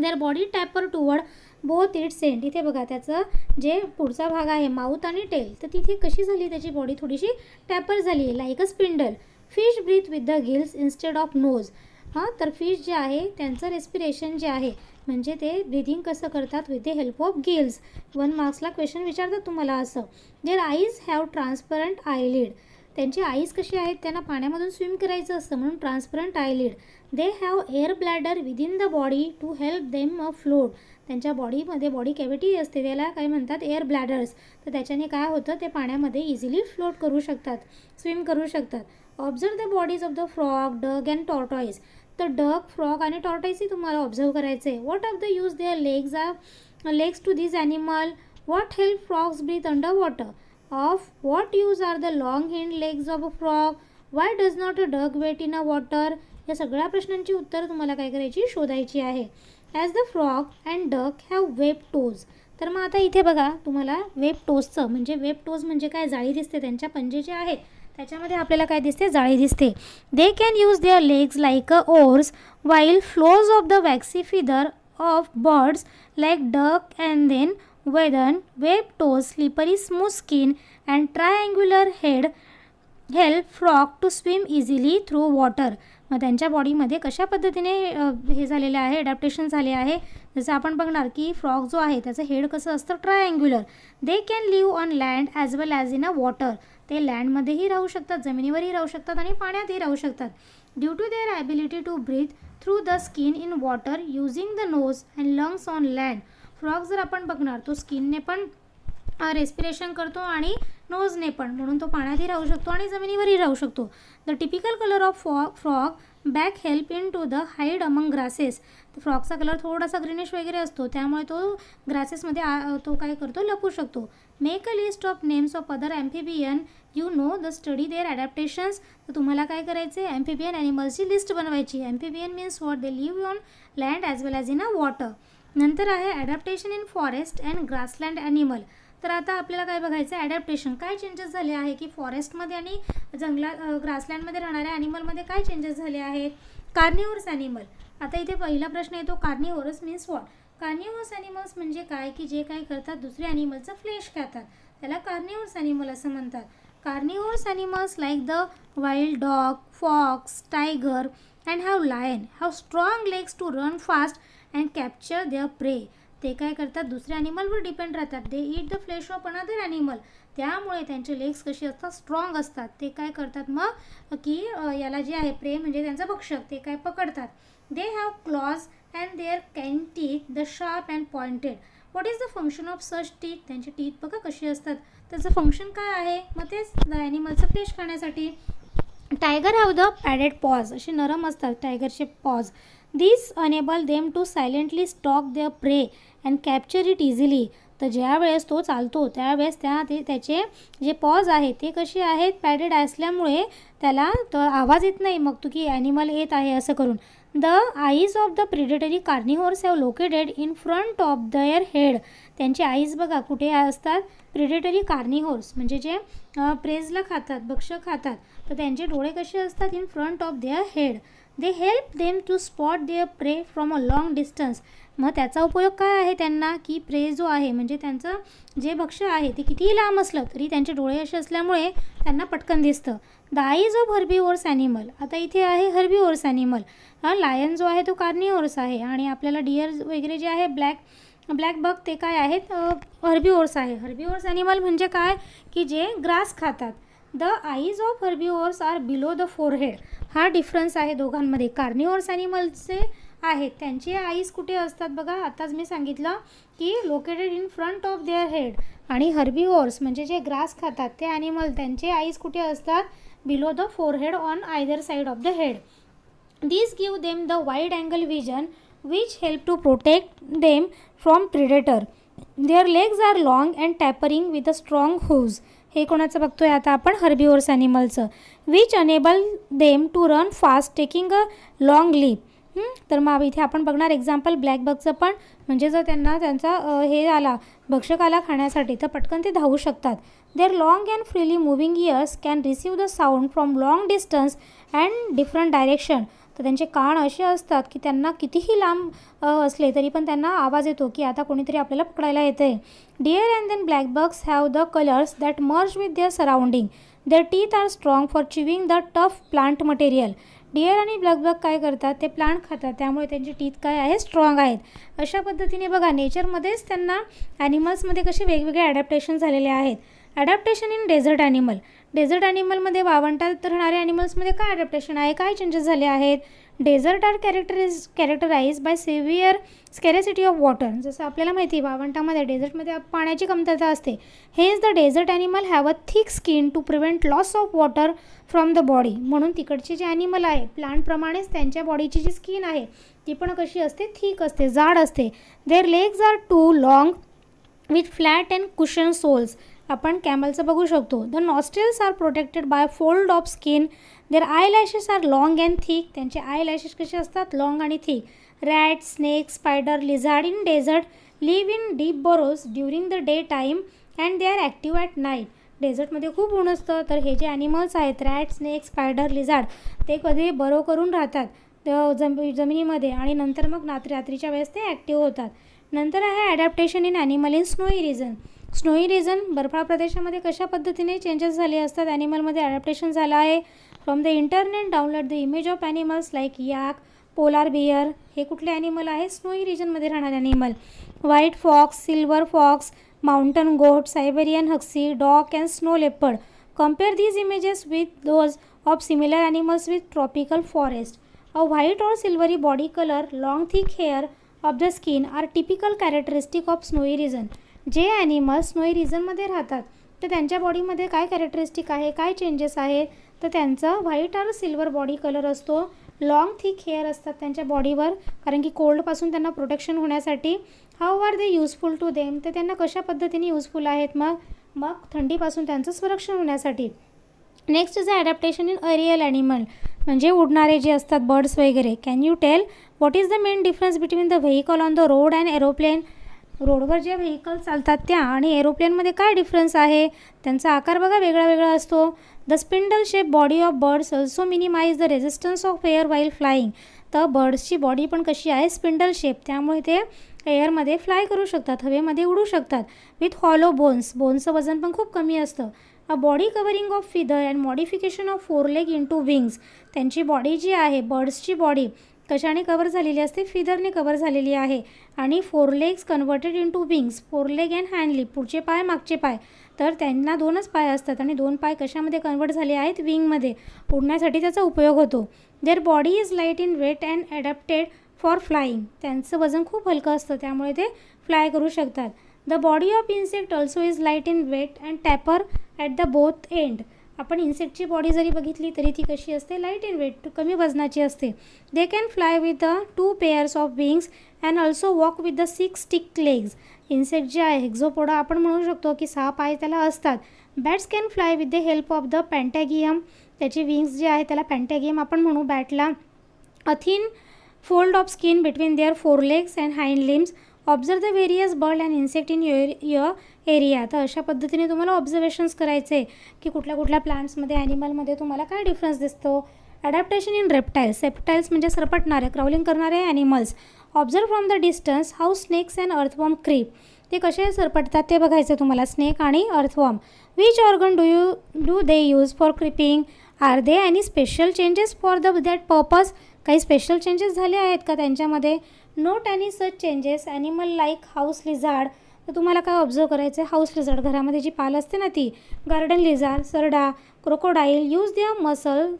their body taper toward both its सेंट इथे बघा त्याचं जे पुढचा भाग आहे माऊथ आणि टेल तर तिथे कशी झाली त्याची बॉडी थोडीशी टॅपर झाली आहे like a spindle fish breathe with the gills instead of nose हां तर फिश जे आहे त्यांचं रेस्पिरेशन जे आहे म्हणजे ते ब्रिदिंग कसं करतात with the help of gills one मार्क्सला क्वेश्चन विचारतात तुम्हाला असं their eyes have transparent eyelid त्यांची आईज कशी आहेत त्यांना पाण्यामधून स्विम करायचं असतं म्हणून transparent eyelid they have air bladder within the body to help them afloat त्यांच्या बॉडीमध्ये बॉडी कॅव्हिटी असते त्याला काय म्हणतात एअर ब्लॅडर्स तर त्याच्याने काय होतं ते पाण्यामध्ये इझिली फ्लोट करू शकतात स्विम करू शकतात observe the bodies of the frog duck and tortoise तर डग फ्रॉक आणि टॉर्टॉईसही तुम्हाला ऑब्झर्व करायचं आहे what of the use their legs are legs to this animal what help frogs breathe under water of what use are the long hind legs of a frog why does not a duck wet in a water या सगळ्या प्रश्नांची उत्तरं तुम्हाला काय करायची शोधायची आहे as the frock and duck have web toes तर मग आता इथे बघा तुम्हाला वेब टोजचं म्हणजे वेब टोज म्हणजे काय जाळी दिसते त्यांच्या पंजे जे आहेत त्याच्यामध्ये आपल्याला काय दिसते जाळी दिसते they can use their legs like a oars while flows of the waxy feather of birds like duck and then with web toes slippery smooth skin and triangular head help frog to swim easily through water मग त्यांच्या बॉडीमध्ये कशा पद्धतीने हे झालेले आहे adaptation झाले आहे जसं आपण बघणार की फ्रॉग जो आहे त्याचं हेड कसं असतं triangular they can live on land as well as in a water ते लँडमध्येही राहू शकतात जमिनीवरही राहू शकतात आणि पाण्यातही राहू शकतात due to their ability to breathe through the skin in water using the nose and lungs on land frog जर आपण बघणार तो स्किनने पण रेस्पिरेशन करतो आणि नोजने पण म्हणून तो पाण्यातही राहू शकतो आणि जमिनीवरही राहू शकतो the typical colour of for frog back help in to the hide among grasses फ्रॉगचा कलर थोडासा ग्रीनिश वगैरे असतो त्यामुळे तो ग्रासेसमध्ये तो काय करतो लपू शकतो make a list of names of other amphibian you know the study their adaptations तर तुम्हाला काय करायचे ॲम्फिबियन ॲनिमल्सची लिस्ट बनवायची amphibian means what they live on land as well as in a water नंतर आहे adaptation in forest and grassland animal तर आता आपल्याला काय बघायचं आहे ॲडॅप्टेशन काय चेंजेस झाले आहे की फॉरेस्टमध्ये आणि जंगलात ग्रासलँडमध्ये राहणाऱ्या ॲनिमलमध्ये काय चेंजेस झाले आहेत कार्निव्हर्स ॲनिमल आता इथे पहिला प्रश्न येतो carnivorous means what carnivores animals म्हणजे काय की जे काय करतात दुसऱ्या ॲनिमलचं फ्लेश खातात त्याला कार्निव्हर्स ॲनिमल असं म्हणतात carnivores animals like the wild dog fox tiger and have lion have strong legs to run fast and capture the prey ते काय करतात दुसऱ्या अॅनिमलवर डिपेंड राहतात they eat the flesh of another animal त्यामुळे त्यांचे लेग्स कसे असतात स्ट्रॉंग असतात ते काय करतात मग की याला जे आहे प्रे म्हणजे त्यांचं भक्षक ते काय पकडतात they have claws and their can teeth the sharp and pointed what is the function of such teeth त्यांचे टीथ बघा कशी असतात त्याचं फंक्शन काय आहे मग तेच द ॲनिमलचं फ्लेश खाण्यासाठी tiger have the padded paws असे नरम असतात टायगरचे paws this enable them to silently stalk the prey and capture it easily तर ज्या वेळेस तो चालतो त्यावेळेस त्या ते त्याचे जे पॉज आहेत ते कसे आहेत पॅडेड असल्यामुळे त्याला तो आवाज येत नाही मग तू की ॲनिमल येत आहे असं करून the eyes of the predatory carnivores have located in front of their head त्यांची आईज बघा कुठे असतात प्रिडेटरी कार्निव्होर्स म्हणजे जे प्रेजला खातात भक्ष्य खातात तर त्यांचे डोळे कसे असतात in front of their head they help them to spot their prey from a long distance मग त्याचा उपयोग काय आहे त्यांना की प्रे जो आहे म्हणजे त्यांचं जे भक्ष आहे ते कितीही लांब असलं तरी त्यांचे डोळे असे असल्यामुळे त्यांना पटकन दिसतं the eyes of herbivores animal आता इथे आहे हर्बी ओर्स ॲनिमल हा लायन जो आहे तो कार्निओर्स आहे आणि आपल्याला डिअर वगैरे जे आहे ब्लॅक ब्लॅक बग ते काय आहेत हर्बी ओर्स आहे हर्बी ओर्स ॲनिमल म्हणजे काय की जे ग्रास खातात the eyes of herbivores are below the forehead हा डिफरन्स आहे दोघांमध्ये कार्निओर्स ॲनिमलचे आहेत त्यांचे आईज कुठे असतात बघा आताच मी सांगितलं की located in front of their head आणि हर्बी ओर्स म्हणजे जे ग्रास खातात ते ॲनिमल त्यांचे आईज कुठे असतात below the forehead on either side of the head this give them the wide angle vision which help to protect them from predator their legs are long and tapering with a strong hooves हे कोणाचं बघतोय आता आपण herbivores ॲनिमलचं which enable them to run fast taking a long leap तर मग इथे आपण बघणार एक्झाम्पल ब्लॅक पण म्हणजे जर त्यांना त्यांचा हे आला भक्षकाला खाण्यासाठी तर पटकन ते धावू शकतात their long and freely moving ears can receive the sound from long distance and different direction तर त्यांचे कान असे असतात की त्यांना कितीही लांब असले तरी पण त्यांना आवाज येतो की आता कोणीतरी आपल्याला पकडायला येते आहे deer and then black bucks have the colours that merge with their surrounding their teeth are strong for chewing the tough plant material deer आणि बग काय करतात ते प्लांट खातात त्यामुळे त्यांची टीथ काय आहे स्ट्रॉंग आहेत अशा पद्धतीने बघा नेचरमध्येच त्यांना ॲनिमल्समध्ये कसे वेगवेगळे ॲडॅप्टेशन झालेले आहेत adaptation in desert animal desert ॲनिमलमध्ये वावंटात राहणाऱ्या ॲनिमल्समध्ये काय ॲडॅप्टेशन आहे काय चेंजेस झाले आहेत desert are characterize characterize by severe scarcity of water जसं आपल्याला माहिती आहे वावंटामध्ये डेझर्टमध्ये पाण्याची कमतरता असते हे is the desert animal have a thick skin to prevent loss of water from the body म्हणून तिकडचे जे ॲनिमल आहे प्लांटप्रमाणेच त्यांच्या बॉडीची जी स्किन आहे ती पण कशी असते थिक असते जाड असते their legs are too long with flat and cushion soles आपण कॅमलचं बघू शकतो the nostrils are protected by fold of skin their eyelashes are long and thick त्यांचे आय लॅशेस कसे असतात लाँग आणि thick rat snake spider lizard in desert live in deep burrows during the day time and they are active at night डेझर्टमध्ये खूप ऊन असतं तर हे जे ॲनिमल्स आहेत रॅट स्नेक स्पायडर लिझार्ड ते कधी बरो करून राहतात जम जमिनीमध्ये आणि नंतर मग रात्री रात्रीच्या वेळेस ते ॲक्टिव्ह होतात नंतर आहे adaptation in animal in snowy region snowy region बर्फाळ प्रदेशामध्ये कशा पद्धतीने चेंजेस झाले असतात ॲनिमलमध्ये ॲडॅप्टेशन झालं आहे from the internet download the image of animals like yak polar bear हे कुठले ॲनिमल आहे स्नोई रिजनमध्ये राहणारे animal white fox silver fox mountain goat Siberian हक्सी dog and snow leopard compare these images with those of similar animals with tropical forest a white or silvery body colour long thick hair of the skin are typical characteristic of snowy region जे animals snowy रिजनमध्ये राहतात तर त्यांच्या बॉडीमध्ये काय characteristic आहे काय changes आहे तर त्यांचा व्हाईट आणि सिल्वर बॉडी कलर असतो लाँग थिक हेअर असतात त्यांच्या बॉडीवर कारण की कोल्डपासून त्यांना प्रोटेक्शन होण्यासाठी how are they useful to them तर त्यांना कशा पद्धतीने यूजफुल आहेत मग मग थंडीपासून त्यांचं संरक्षण होण्यासाठी next is a adaptation in aerial animal म्हणजे उडणारे जे असतात बर्ड्स वगैरे can you tell what is the main difference between the vehicle on the road and aeroplane रोडवर जे व्हेकल चालतात त्या आणि एरोप्लेनमध्ये काय डिफरन्स आहे त्यांचा आकार बघा वेगळा वेगळा असतो the spindle shape body of birds also minimise the resistance of air while flying तर बर्ड्सची बॉडी पण कशी आहे स्पिंडल शेप त्यामुळे ते एअरमध्ये फ्लाय करू शकतात हवेमध्ये उडू शकतात विथ हॉलो बोन्स बोन्सचं वजन पण खूप कमी असतं a body covering of feather and modification of fore leg into wings त्यांची बॉडी जी आहे बर्ड्सची बॉडी कशाने कवर झालेली असते फिदरने कवर झालेली आहे आणि fore legs converted into wings fore leg and हँडली पुढचे पाय मागचे पाय तर त्यांना दोनच पाय असतात आणि दोन पाय कशामध्ये कन्वर्ट झाले आहेत विंगमध्ये उडण्यासाठी त्याचा उपयोग होतो their body is light in weight and adapted for flying त्यांचं वजन खूप हलकं असतं त्यामुळे ते फ्लाय करू शकतात the body of insect also is light in weight and taper at the both end आपण इन्सेक्टची बॉडी जरी बघितली तरी ती कशी असते लाईट इन वेट कमी वजनाची असते they can fly with the two pairs of wings and also walk with the six stick legs insect जे आहे हेक्झोपोडा आपण म्हणू शकतो की सहा पाय त्याला असतात bats can fly with the help of the patagium त्याची विंग्स जे आहे त्याला पॅन्टॅगियम आपण म्हणू बॅटला a thin fold of skin between their fore legs and hand limbs observe the various bird and insect in your your area तर अशा पद्धतीने तुम्हाला ऑब्झर्वेशन्स करायचे की कुठल्या कुठल्या प्लांट्समध्ये ॲनिमलमध्ये तुम्हाला काय डिफरन्स दिसतो ॲडॅप्टेशन इन रेप्टाईल्स रेप्टाईल्स म्हणजे सरपटणारे क्रॉलिंग करणारे animals observe from the distance how snakes and earthworm creep ते कसे सरपटतात ते बघायचं तुम्हाला स्नेक आणि earthworm which organ do you do they use for creeping are they any special changes for the that purpose काही special changes झाले आहेत का त्यांच्यामध्ये note any such changes animal like house lizard तर तुम्हाला काय ऑब्झर्व करायचं आहे हाऊस लिझार्ड घरामध्ये जी पाल असते ना ती गार्डन लिझार सरडा crocodile use the muscle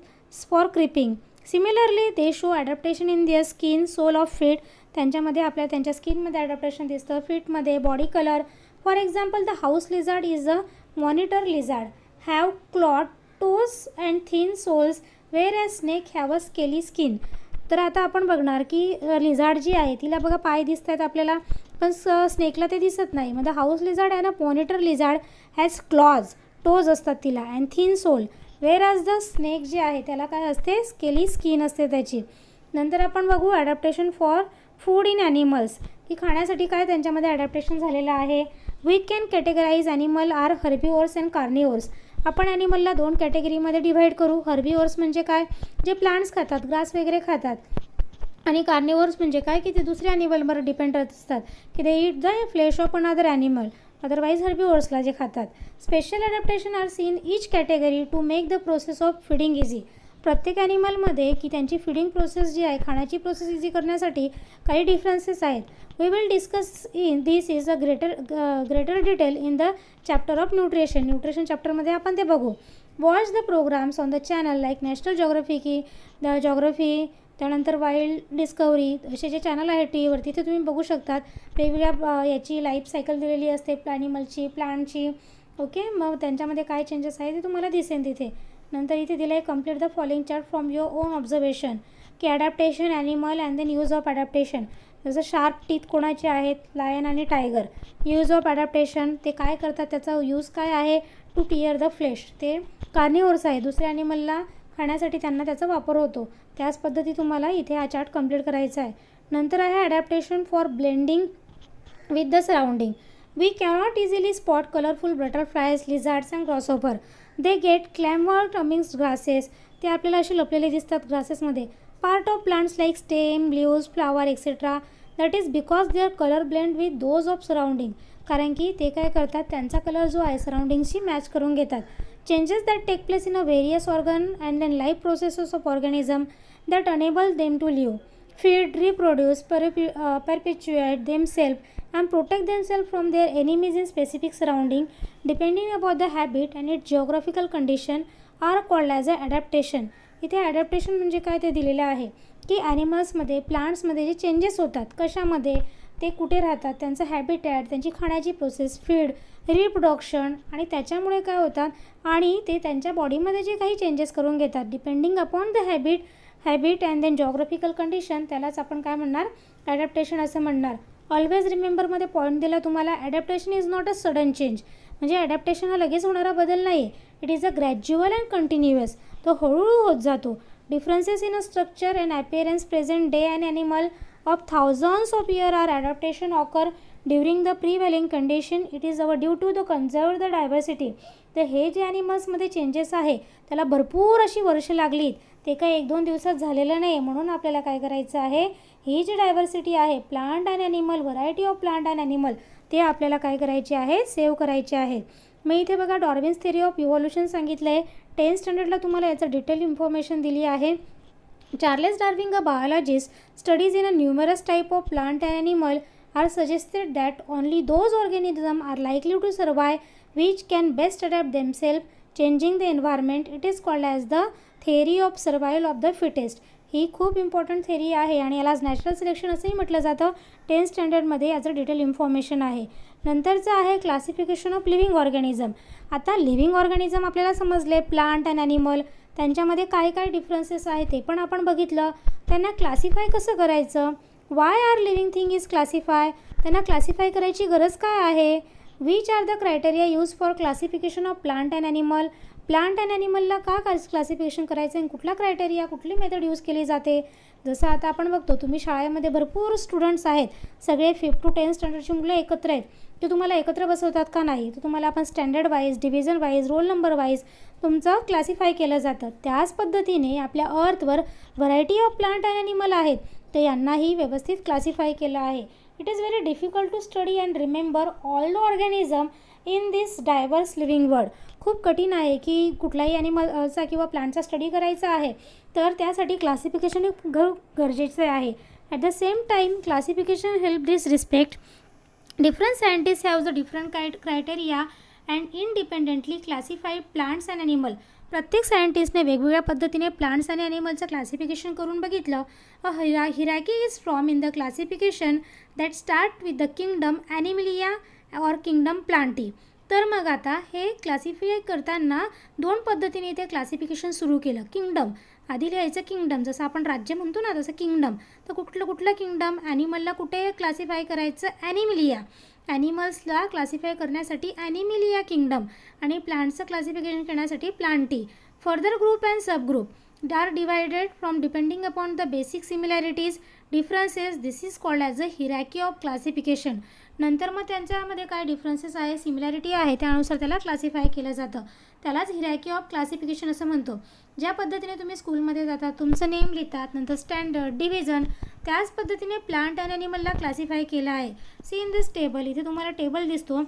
for creeping similarly they show adaptation in their skin sole of feet त्यांच्यामध्ये आपल्या त्यांच्या स्किनमध्ये ॲडॅप्टेशन दिसतं फिटमध्ये body colour for example the house lizard is a monitor lizard have clawed toes and thin soles whereas snake have a scaly skin तर आता आपण बघणार की लिझार्ड जी आहे तिला बघा पाय दिसत आहेत आपल्याला पण स स्नेकला ते दिसत नाही मग हाऊस लिझाड आहे ना monitor lizard has claws toes असतात तिला and thin sole whereas the snake जे आहे त्याला काय असते स्केली स्किन असते त्याची नंतर आपण बघू adaptation for food in animals की खाण्यासाठी काय त्यांच्यामध्ये ॲडॅप्टेशन झालेलं आहे we can categorise animal are herbivores and carnivores आपण ॲनिमलला दोन कॅटेगरीमध्ये डिव्हाइड करू हर्बिओर्स म्हणजे काय जे प्लांट्स खातात ग्रास वगैरे खातात आणि कार्निवर्स म्हणजे काय की ते दुसऱ्या ॲनिमलवर डिपेंड राहत असतात की they eat the flesh of another animal otherwise हर्बिवर्सला जे खातात special adaptation are seen each category to make the process of feeding easy प्रत्येक ॲनिमलमध्ये की त्यांची फिडिंग प्रोसेस जी आहे खाण्याची प्रोसेस इझी करण्यासाठी काही डिफरन्सेस आहेत we will discuss in this is a greater greater detail in the chapter of nutrition nutrition चॅप्टरमध्ये आपण ते बघू watch the programmes on the channel like National Geography की द जॉग्रफी त्यानंतर वाईल्ड डिस्कवरी असे जे चॅनल आहे टी व्हीवर तिथे तुम्ही बघू शकतात वेगवेगळ्या याची लाईफ सायकल दिलेली असते प्लॅनिमलची प्लांटची ओके मग त्यांच्यामध्ये काय चेंजेस आहे ते तुम्हाला दिसेन तिथे नंतर इथे दिलं आहे complete the following chart from your own observation की adaptation animal and then use of adaptation जसं शार्प टीथ कोणाचे आहेत लायन आणि टायगर यूज ऑफ ॲडॅप्टेशन ते काय करतात त्याचा यूज काय आहे टू टिअर द फ्लेश ते कार्निवर्स आहे दुसऱ्या ॲनिमलला खाण्यासाठी त्यांना त्याचा वापर होतो त्याच पद्धती तुम्हाला इथे हा चार्ट कम्प्लीट करायचा आहे नंतर आहे adaptation for blending with the surrounding we cannot easily spot colourful butterflies lizards and crossover they get क्लॅमवर टमिंग्स ग्रासेस ते आपल्याला असे लपलेले दिसतात ग्रासेसमध्ये part of plants like stem blues flower etcetera that is because their colour blend with those of surrounding कारण की ते काय करतात त्यांचा कलर जो आहे सराउंडिंगशी मॅच करून घेतात changes that take place in a various organ and than life processes of organism that enable them to live feed reproduce परपि perpetuate them self and protect them self from their enemies in specific surrounding depending about the habit and it geographical condition are called as a adaptation इथे adaptation म्हणजे काय ते दिलेलं आहे की ॲनिमल्समध्ये प्लांट्समध्ये जे changes होतात कशामध्ये ते कुठे राहतात त्यांचं हॅबिटॅट त्यांची खाण्याची प्रोसेस फीड रिप्रोडक्शन आणि त्याच्यामुळे काय होतात आणि ते त्यांच्या बॉडीमध्ये जे काही चेंजेस करून घेतात depending upon the habit habit and then geographical condition त्यालाच आपण काय म्हणणार ॲडॅप्टेशन असं म्हणणार ऑलवेज रिमेंबरमध्ये पॉईंट दिला तुम्हाला adaptation is not a sudden change म्हणजे ॲडॅप्टेशन हा लगेच होणारा बदल नाही it is a gradual and continuous तो हळूहळू होत जातो differences in a structure and appearance present day and animal of thousands of are adaptation adaptation occur the prevailing condition it is our due to the conserve the diversity तर हे जे ॲनिमल्समध्ये changes आहे त्याला भरपूर अशी वर्ष लागलीत ते काही एक दोन दिवसात झालेलं नाही म्हणून आपल्याला काय करायचं आहे ही जी डायव्हर्सिटी आहे plant and animal variety of plant and animal ते आपल्याला काय करायचे आहे सेव्ह करायचे आहे मी इथे बघा डॉर्विन्स थेरी ऑफ इव्हॉल्युशन सांगितलं आहे टेन्थ स्टँडर्डला तुम्हाला याचं डिटेल इन्फॉर्मेशन दिली आहे Charles Darwin, a biologist, studies in a numerous type of plant and animal are suggested that only those organisms are likely to survive which can best adapt themselves changing the environment. It is called as the theory of survival of the fittest ही खूप important theory आहे आणि यालाच natural selection असंही म्हटलं जातं tenth स्टँडर्डमध्ये याचं detail information आहे नंतरचं आहे क्लासिफिकेशन ऑफ लिव्हिंग ऑर्गॅनिझम आता लिव्हिंग ऑर्गॅनिझम आपल्याला समजले प्लांट अँड ॲनिमल त्यांच्यामध्ये काय काय डिफरन्सेस आहे ते पण आपण बघितलं त्यांना क्लासिफाय कसं करायचं why are living thing is classify त्यांना क्लासिफाय करायची गरज काय आहे which are the criteria use for classification of plant and animal plant and ॲनिमलला का क्लासिफिकेशन करायचं आणि कुठला क्रायटेरिया कुठली मेथड यूज केली जाते जसं आता आपण बघतो तुम्ही शाळेमध्ये भरपूर स्टुडंट्स आहेत सगळे फिफ्थ टू टेन्थ स्टँडर्डची मुलं एकत्र आहेत ते तुम्हाला एकत्र बसवतात का नाही तर तुम्हाला आपण standard wise division wise roll number wise तुमचं क्लासिफाय केलं जातं त्याच पद्धतीने आपल्या अर्थवर variety of plant and animal आहेत तर यांनाही व्यवस्थित क्लासिफाय केलं आहे it is very difficult to study and remember all the organism in this diverse living world खूप कठीण आहे की कुठलाही ॲनिमलचा किंवा प्लांटचा स्टडी करायचा आहे तर त्यासाठी क्लासिफिकेशन हे गरजेचं आहे at the same time classification help this respect scientist scientists the different different criteria and independently classified plants and animal प्रत्येक सायंटिस्टने वेगवेगळ्या पद्धतीने प्लांट्स आणि ॲनिमलचं क्लासिफिकेशन करून बघितलं अ हिरा hierarchy is from in the classification that start with the kingdom animalia or kingdom plantae तर मग आता हे क्लासिफाय करताना दोन पद्धतीने इथे क्लासिफिकेशन सुरू केलं किंगडम आधी लिहायचं किंगडम जसं आपण राज्य म्हणतो ना तसं किंगडम तर कुठलं कुठलं किंगडम ॲनिमलला कुठे क्लासिफाय करायचं ॲनिमिलिया ॲनिमल्सला क्लासिफाय करण्यासाठी ॲनिमिलिया किंगडम आणि प्लांट्सचं क्लासिफिकेशन करण्यासाठी plantae further group and sub group are divided from depending upon the basic similarities differences this is called as a hierarchy of classification नंतर मग त्यांच्यामध्ये काय डिफरन्सेस आहे सिमिलॅरिटी आहे त्यानुसार त्याला क्लासिफाय केलं जातं त्यालाच हिरायकी ऑफ क्लासिफिकेशन असं म्हणतो ज्या पद्धतीने तुम्ही स्कूलमध्ये जातात तुमचं नेम लिहितात नंतर स्टँडर्ड डिव्हिजन त्याच पद्धतीने प्लांट आणि ॲनिमलला क्लासिफाय केलं आहे सी इन दिस टेबल इथे तुम्हाला टेबल दिसतो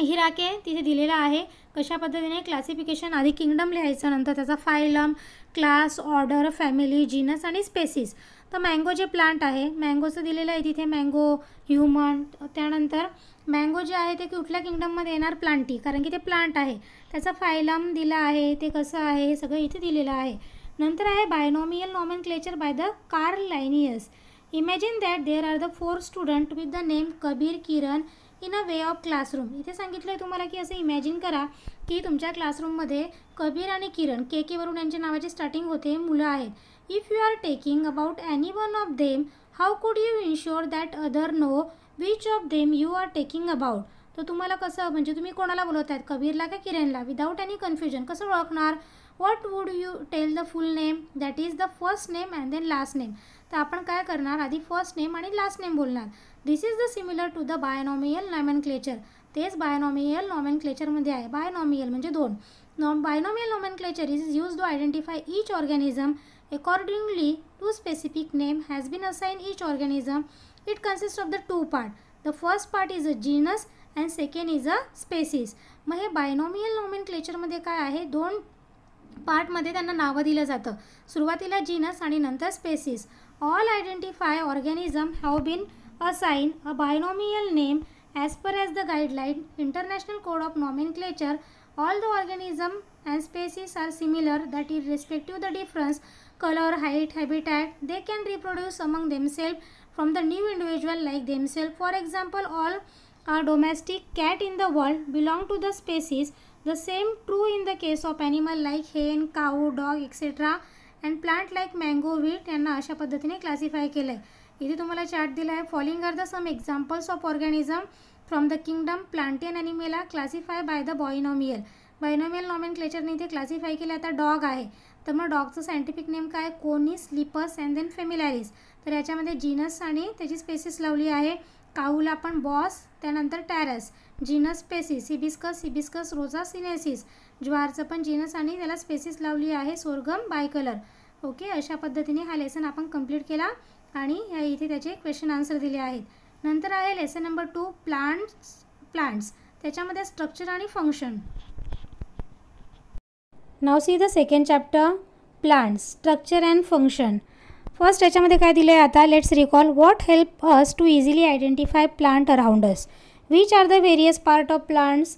हिराके तिथे दिलेला आहे कशा पद्धतीने क्लासिफिकेशन आधी किंगडम लिहायचं नंतर त्याचा phylum class order family genus आणि स्पेसिस तर मँगो जे प्लांट आहे मँगोचं दिलेलं आहे तिथे मँगो ह्युमन त्यानंतर मँगो जे आहे ते कुठल्या किंगडममध्ये येणार प्लांटी कारण की ते प्लांट आहे त्याचा फायलम दिला आहे ते कसं आहे हे सगळं इथे दिलेलं आहे नंतर आहे binomial nomenclature by the Carl Linnaeus imagine that there are the four student with the name Kabir Kiran in a way of classroom इथे सांगितलं आहे तुम्हाला की असं इमॅजिन करा की तुमच्या क्लासरूममध्ये कबीर आणि किरण के के केवरून यांच्या नावाची स्टार्टिंग होते मुलं आहेत If you are taking about any one of them, how could you ensure that other know which of them you are taking about? तर तुम्हाला कसं म्हणजे तुम्ही कोणाला बोलवत आहात कबीरला का किरणला विदाऊट एनी कन्फ्युजन कसं ओळखणार what would you tell the full name that is the first name and then last name तर आपण काय करणार आधी फर्स्ट नेम आणि लास्ट नेम बोलणार this is the similar to the binomial nomenclature तेच बायनॉमियल नॉमन क्लेचरमध्ये आहे बायोनॉमियल म्हणजे दोन नॉम binomial nomenclature is use to identify each organism Accordingly, two specific name has been assigned each organism. It consists of the two part. The first part is a genus and second is a species मग हे binomial नॉमिन क्लेचरमध्ये काय आहे दोन पार्टमध्ये त्यांना नावं दिलं जातं सुरुवातीला जीनस आणि नंतर species all identify organism have been assign a binomial name as per as the guideline international code of nomenclature all the organism and species are similar that is respective the difference color, height, habitat. They can reproduce among themselves from the new individual like themselves. For example, all a domestic cat in the world belong to the species. The same true in the case of animal like hen, cow, dog, etc. And plant like mango wheat यांना अशा पद्धतीने classify केलं आहे इथे तुम्हाला chart दिला आहे following are the some examples of organism from the kingdom plantae animalia classify by the binomial binomial नॉमेन क्लेचरने इथे क्लासिफाय केलं आता डॉग आहे तर मग डॉगचं सायंटिफिक नेम काय कोनी स्लीपर्स अँड देन फेमिलॅरिस तर याच्यामध्ये जीनस आणि त्याची स्पेसिस लावली आहे काऊला आपण बॉस त्यानंतर टॅरस जीनस स्पेसिस सिबिस्कस सिबिस्कस रोजा सिनेसिस ज्वारचं पण जीनस आणि त्याला स्पेसिस लावली आहे सोरगम कलर ओके अशा पद्धतीने हा लेसन आपण कंप्लीट केला आणि या इथे त्याचे क्वेश्चन आन्सर दिले आहेत नंतर आहे lesson number two plants plants त्याच्यामध्ये स्ट्रक्चर आणि function now see the second chapter plants structure and function first याच्यामध्ये काय दिलं आहे आता let's recall what help us to easily identify plant around us which are the various part of plants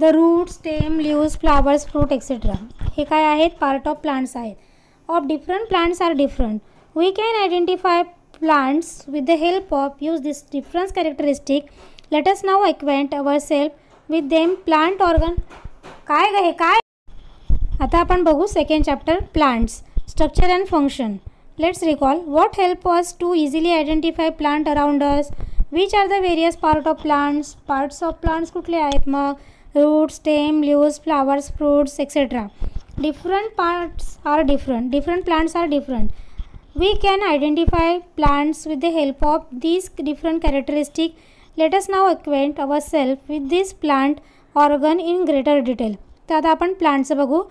the root stem leaves flowers fruit etcetera हे काय आहेत part of plants आहेत of different plants are different we can identify plants with the help of use this difference characteristic let's now acquaint our self with them plant organ काय हे काय आता आपण बघू second chapter plants structure and function let's recall what help us to easily identify plant around us which are the various part of plants parts of plants कुठले आहेत मग roots stem leaves flowers fruits etcetera different parts are different different plants are different we can plants with the help of this this different let us now acquaint our self with this plant organ in greater detail तर आता आपण प्लांटचं बघू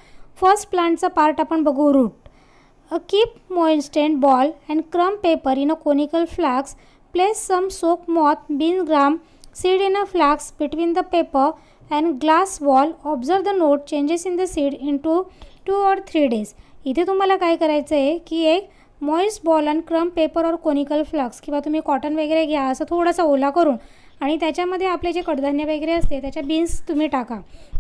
first प्लांटचा part आपण बघू root a keep moistened ball and crumb paper in a conical flask place some soap moth bean gram seed in a flask between the paper and glass wall observe the note changes in the seed in to two or three days इथे तुम्हाला काय करायचं आहे की एक moist ball and crumb paper और conical flask किंवा तुम्ही कॉटन वगैरे घ्या असं थोडासा ओला करून आणि त्याच्यामध्ये आपले जे कडधान्य वगैरे असते त्याच्या बीन्स तुम्ही टाका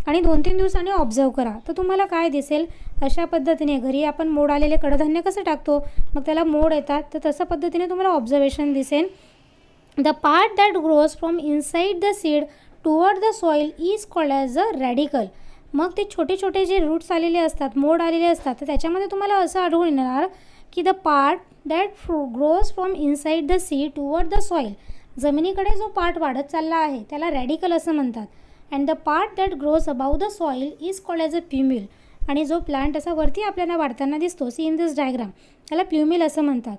आणि दोन तीन दिवसांनी ऑब्झर्व करा तर तुम्हाला काय दिसेल अशा पद्धतीने घरी आपण मोड आलेले कडधान्य कसं टाकतो मग त्याला मोड येतात तर तसं पद्धतीने तुम्हाला ऑब्झर्वेशन दिसेल the part that grows from inside the seed toward the soil is called as a radicle मग ते छोटे छोटे जे रूट्स आलेले असतात मोड आलेले असतात तर त्याच्यामध्ये तुम्हाला असं आढळून येणार की the part that grows from inside the seed toward the soil जमिनीकडे जो पार्ट वाढत चालला आहे त्याला रॅडिकल असं म्हणतात and the part that grows above the soil is called as a plumule आणि जो प्लांट असा वरती आपल्याला वाढताना दिसतो सी इन दिस डायग्राम त्याला प्युम्युल असं म्हणतात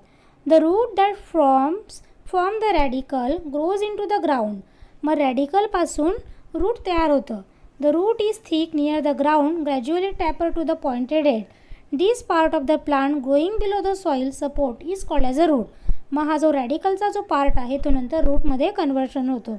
the root that forms from the radicle grows in to the ground मग रॅडिकलपासून रूट तयार होतं the root is thick near the ground gradually taper to the pointed head this part of the plant growing below the soil support is called as a root मग हा जो रॅडिकलचा जो part आहे तो नंतर रूटमध्ये कन्वर्शन होतो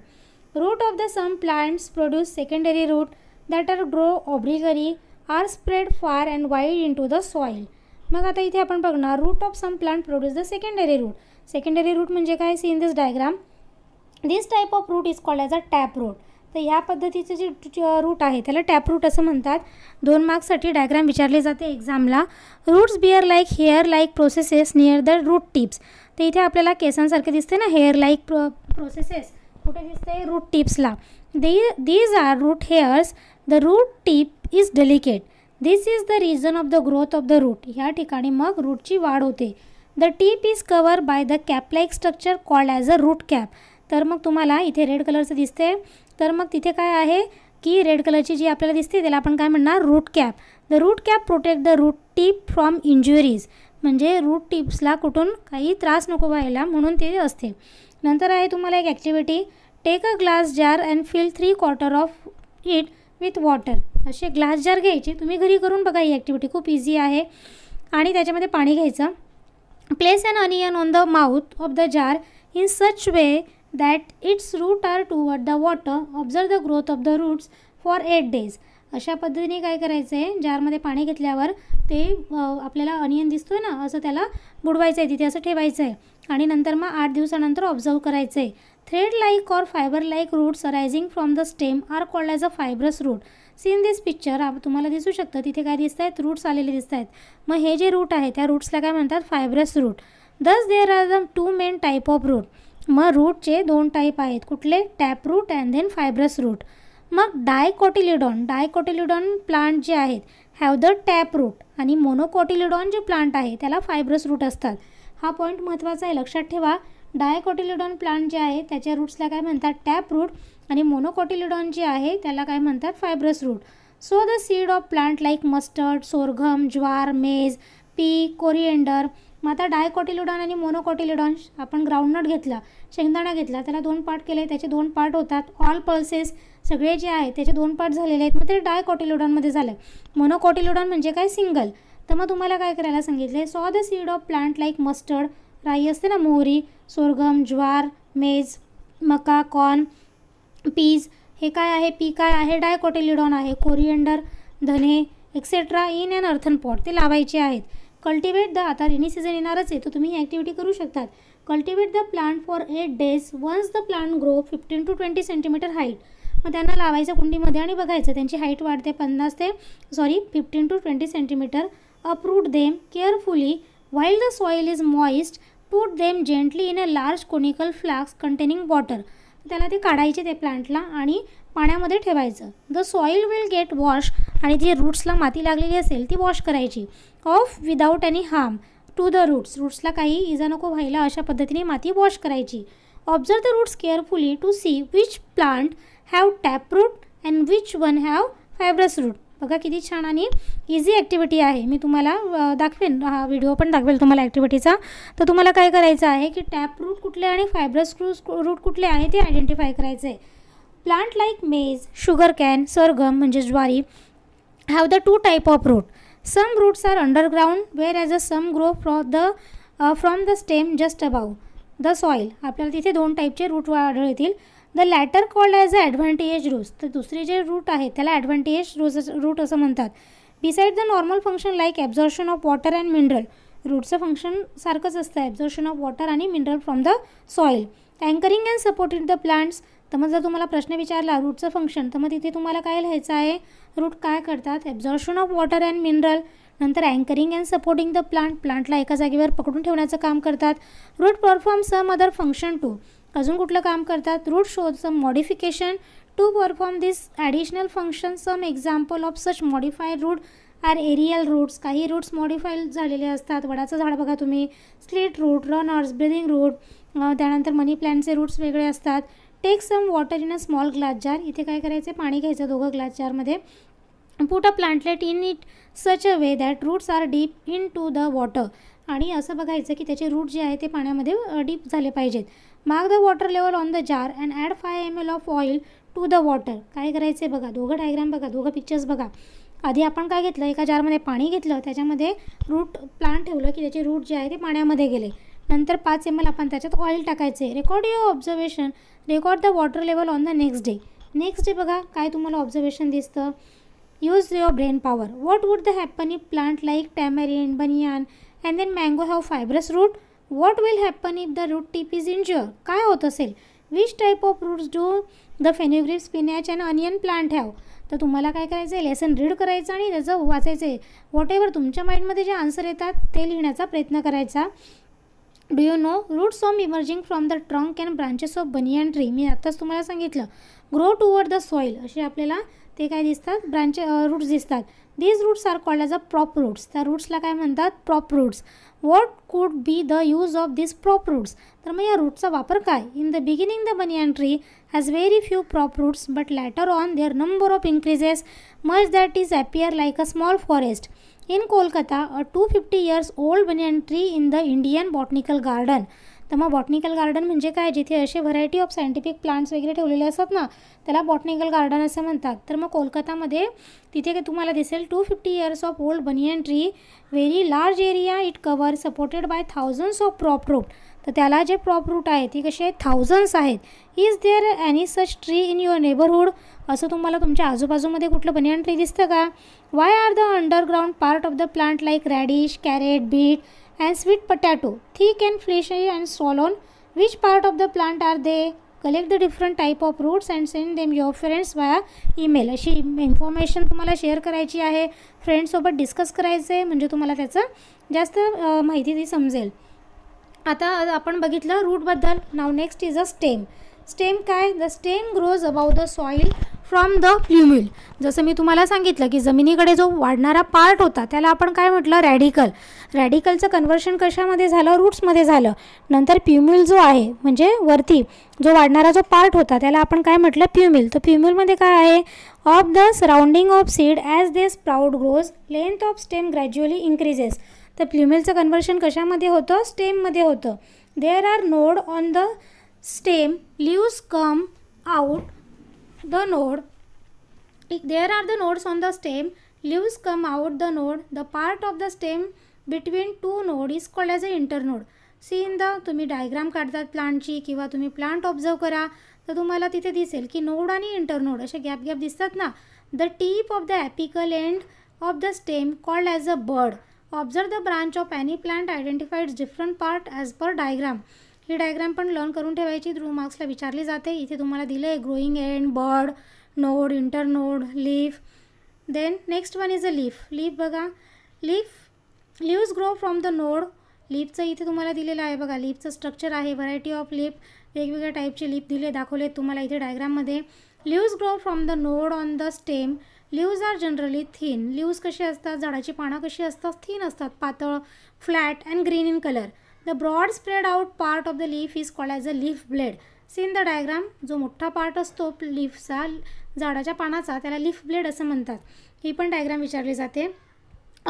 root of the some plants produce secondary root that R grow ऑब्रिगरी are spread far and wide in to the soil मग आता इथे आपण बघणार root of some plant produce the secondary root secondary root म्हणजे काय see in this diagram this type of root is called as a tap root तर ह्या पद्धतीचे जे रूट आहे त्याला टॅप रूट असं म्हणतात दोन मार्क्ससाठी डायग्राम विचारले जाते एक्झामला roots bear like hair like processes near the root tips तर इथे आपल्याला केसांसारखे दिसते ना हेअर लाईक प्रो प्रोसेसेस कुठे दिसते रूट टिप्सला they these are root hairs the root tip is delicate this is the reason of the growth of the root ह्या ठिकाणी मग रूटची वाढ होते the tip is cover by the caplike structure called as a root cap तर मग तुम्हाला इथे रेड कलरचं दिसते तर मग तिथे काय आहे की रेड कलरची जी आपल्याला दिसते त्याला आपण काय म्हणणार root cap the root cap protect the root tip from injuries म्हणजे रूट टिप्सला कुठून काही त्रास नको व्हायला म्हणून ते असते नंतर आहे तुम्हाला एक activity take a glass jar and fill three quarter of it with water असे ग्लास जार घ्यायचे तुम्ही घरी करून बघा ही ॲक्टिव्हिटी खूप इझी आहे आणि त्याच्यामध्ये पाणी घ्यायचं place and onion on the mouth of the jar in such way that its root are toward the water observe the growth of the roots for eight days अशा पद्धतीने काय करायचं आहे जारमध्ये पाणी घेतल्यावर ते आपल्याला अनियन दिसतो ना असं त्याला बुडवायचं आहे तिथे असं ठेवायचं आहे आणि नंतर मग आठ दिवसानंतर ऑब्झर्व करायचं आहे thread like or fibre like roots rising from the stem are called as a fibrous root seen this picture तुम्हाला दिसू शकतं तिथे काय दिसत आहेत रूट्स आलेले दिसत आहेत मग हे जे रूट आहे त्या रूट्सला काय म्हणतात fibrous root thus there are the two main type of root मग रूटचे दोन टाईप आहेत कुठले tap root and then fibrous root मग डायकोटिलिडॉन डायकोटिलिडॉन प्लांट जे आहेत हॅव द टॅप रूट आणि मोनोकोटिलिडॉन जे प्लांट आहे त्याला फायब्रस रूट असतात हा पॉईंट महत्त्वाचा आहे लक्षात ठेवा डायकोटिलिडॉन प्लांट जे आहे त्याच्या रूट्सला काय म्हणतात टॅप रूट आणि मोनोकोटिलिडॉन जे आहे त्याला काय म्हणतात fibrous root so the seed of plant like mustard sorghum jowar maize pea coriander मग आता डायकोटिलिडॉन आणि मोनोकोटिलिडॉन आपण ग्राउंडनट घेतला शेंगदाणा घेतला त्याला दोन पार्ट केले त्याचे दोन पार्ट होतात ऑल पल्सेस सगळे जे आहेत त्याचे दोन पार्ट झालेले आहेत मग ते डायकॉटिलोडॉनमध्ये झालं मोनोकॉटिलोडॉन म्हणजे काय सिंगल तर मग तुम्हाला काय करायला सांगितले sow the seed of plant like mustard राई असते ना मोहरी सोरगम ज्वार मेज मका कॉर्न पीज हे काय आहे पी काय आहे कॉटिलिडॉन आहे कोरिएंडर धने etcetera in and earthen pot ते लावायचे आहेत कल्टिवेट द आता रेनी सीझन येणारच आहे तर तुम्ही ही ॲक्टिव्हिटी करू शकतात cultivate the plant for eight days once the plant grow fifteen to twenty centimetre height मग त्यांना लावायचं कुंडीमध्ये आणि बघायचं त्यांची हाईट वाढते पन्नास ते sorry fifteen to twenty centimetre uproot them carefully while the soil is moist टूट them gently in a large conical flask containing water त्याला ते काढायचे ते प्लांटला आणि पाण्यामध्ये ठेवायचं the soil will get wash आणि जी रूट्सला माती लागलेली असेल ती वॉश करायची off without any harm to the roots रूट्सला काही इजा नको व्हायला अशा पद्धतीने माती वॉश करायची observe the roots carefully to see which plant have tap root and which one have fibrous root बघा किती छान आणि इझी ॲक्टिव्हिटी आहे मी तुम्हाला दाखवेन हा व्हिडिओ पण दाखवेल तुम्हाला ॲक्टिव्हिटीचा तर तुम्हाला काय करायचं आहे की टॅप रूट कुठले आणि फायब्रस क्रूज रूट कुठले आहे ते आयडेंटिफाय करायचं आहे plant like maize sugar cane sorghum म्हणजे ज्वारी have the two type of root Some roots are underground whereas some grow from the uh, from the stem just above the soil. आपल्याला तिथे दोन टाईपचे रूट आढळतील the latter called as a adventitious roots तर दुसरे जे route आहे त्याला ॲडव्हान्टेज रोज रूट असं म्हणतात beside the normal function like absorption of water and mineral रूटचं फंक्शन सारखंच असतं ॲब्झॉर्शन ऑफ वॉटर आणि mineral from the soil anchoring and supported the plants तर मग जर तुम्हाला प्रश्न विचारला रूटचं फंक्शन तर मग तिथे तुम्हाला काय लिहायचं आहे रूट काय करतात absorption of water and mineral नंतर anchoring and supporting the plant प्लांटला एका जागेवर पकडून ठेवण्याचं काम करतात root perform some other function too अजून कुठलं काम करतात root show some modification to perform this additional function some example of such modified root are aerial roots काही रूट्स मॉडिफाईड झालेले असतात वडाचं झाड बघा तुम्ही stilt root runners breathing root त्यानंतर मनी प्लांटचे रूट्स वेगळे असतात take some water in a small glass jar इथे काय करायचं पाणी घ्यायचं दोघं ग्लास जारमध्ये put a plantlet in it such a way that roots are deep in to the water आणि असं बघायचं की त्याचे रूट जे आहे ते पाण्यामध्ये डीप झाले पाहिजेत mark the water level on the jar and add five M L of oil to the water काय करायचं बघा दोघं डायग्राम बघा दोघं पिक्चर्स बघा आधी आपण काय घेतलं एका जारमध्ये पाणी घेतलं त्याच्यामध्ये रूट प्लांट ठेवलं की त्याचे रूट जे आहे ते पाण्यामध्ये गेले नंतर पाच एम एल आपण त्याच्यात ऑइल टाकायचे record your observation record the water level on the next day next day बघा काय तुम्हाला ऑब्झर्वेशन दिसतं use your brain power what would the happen if plant like tamarind banyan and then mango have fibrous root what will happen if the root tip is injure काय होत असेल which type of roots do the fenugreek spinach and onion plant have तर तुम्हाला काय करायचं आहे lesson read करायचं आणि त्याचं वाचायचं आहे वॉट एव्हर तुमच्या माइंडमध्ये जे आन्सर येतात ते लिहिण्याचा प्रयत्न करायचा do you know root some emerging from the trunk and branches of banyan tree मी आत्ताच तुम्हाला सांगितलं ग्रो टुवर्ड द सॉइल असे आपल्याला ते काय दिसतात ब्रांचे रूट्स दिसतात these roots are called as a prop roots त्या रूट्सला काय म्हणतात prop roots what could be the use of this prop roots तर मग या रूटचा वापर काय in the beginning the banyan tree has very few prop roots but later on their number of increases much that is appear like a small forest Kolkata Kolkata two fifty years old banyan tree in the Indian botanical garden तर मग botanical garden म्हणजे काय जिथे असे variety of scientific plants वगैरे ठेवलेले असतात ना त्याला बॉटनिकल गार्डन असं म्हणतात तर मग कोलकातामध्ये तिथे तुम्हाला दिसेल two fifty years of old banyan tree very large area it cover supported by thousands of prop roots तर त्याला जे प्रॉप रूट आहे ती कसे आहे थाउजंड्स आहेत is there any such tree in your neighbourhood असं तुम्हाला तुमच्या आजूबाजूमध्ये कुठलं बनियन ट्री दिसतं का why are the underground part of the plant like radish carrot beet and sweet potato thick and fleshy and swollen which part of the plant are they collect the different type of roots and send them your friends via email अशी information तुम्हाला share करायची आहे फ्रेंड्ससोबत discuss करायचं आहे म्हणजे तुम्हाला त्याचं जास्त माहिती ती समजेल आता आपण बघितलं रूटबद्दल नाव next is a stem stem काय the stem grows about the soil from the plumule जसं मी तुम्हाला सांगितलं की जमिनीकडे जो वाढणारा पार्ट होता त्याला आपण काय म्हटलं रॅडिकल रॅडिकलचं कन्वर्शन कशामध्ये झालं रूट्समध्ये झालं नंतर प्युम्युल जो आहे म्हणजे वरती जो वाढणारा जो पार्ट होता त्याला आपण काय म्हटलं प्युम्युल तर प्युम्युलमध्ये काय आहे of the surrounding of seed as they sprout grows length of stem gradually increases तर फ्ल्युमेलचं कन्वर्शन कशामध्ये होतं स्टेममध्ये होतं there are node on the stem leaves come out the node there are the nodes on the stem leaves come out the node the part of the stem between two node is called as a internode see in the तुम्ही diagram काढतात प्लांटची किंवा तुम्ही plant observe करा तर तुम्हाला तिथे दिसेल की नोड आणि इंटरनोड असे गॅप गॅप दिसतात ना the tip of the apical end of the stem called as a bud observe the branch of any plant identified different part as per diagram ही डायग्राम पण लर्न करून ठेवायची through मार्क्सला विचारली जाते इथे तुम्हाला दिले आहे growing end bud node internode leaf then next one is a leaf leaf बघा leaf leaves grow from the node लीफचं इथे तुम्हाला दिलेलं आहे बघा लीफचं स्ट्रक्चर आहे व्हरायटी ऑफ लीफ वेगवेगळ्या टाईपचे लीफ दिले दाखवले तुम्हाला इथे डायग्राममध्ये leaves grow from the node on the stem leaves are generally thin लिव्ज कशी असतात झाडाची पानं कशी असतात थीन असतात पातळ flat and green in colour the broad spread out part of the leaf is call as a leaf blade seen the diagram जो मोठा पार्ट असतो लीफचा झाडाच्या पानाचा त्याला लीफ ब्लेड असं म्हणतात ही पण डायग्राम विचारली जाते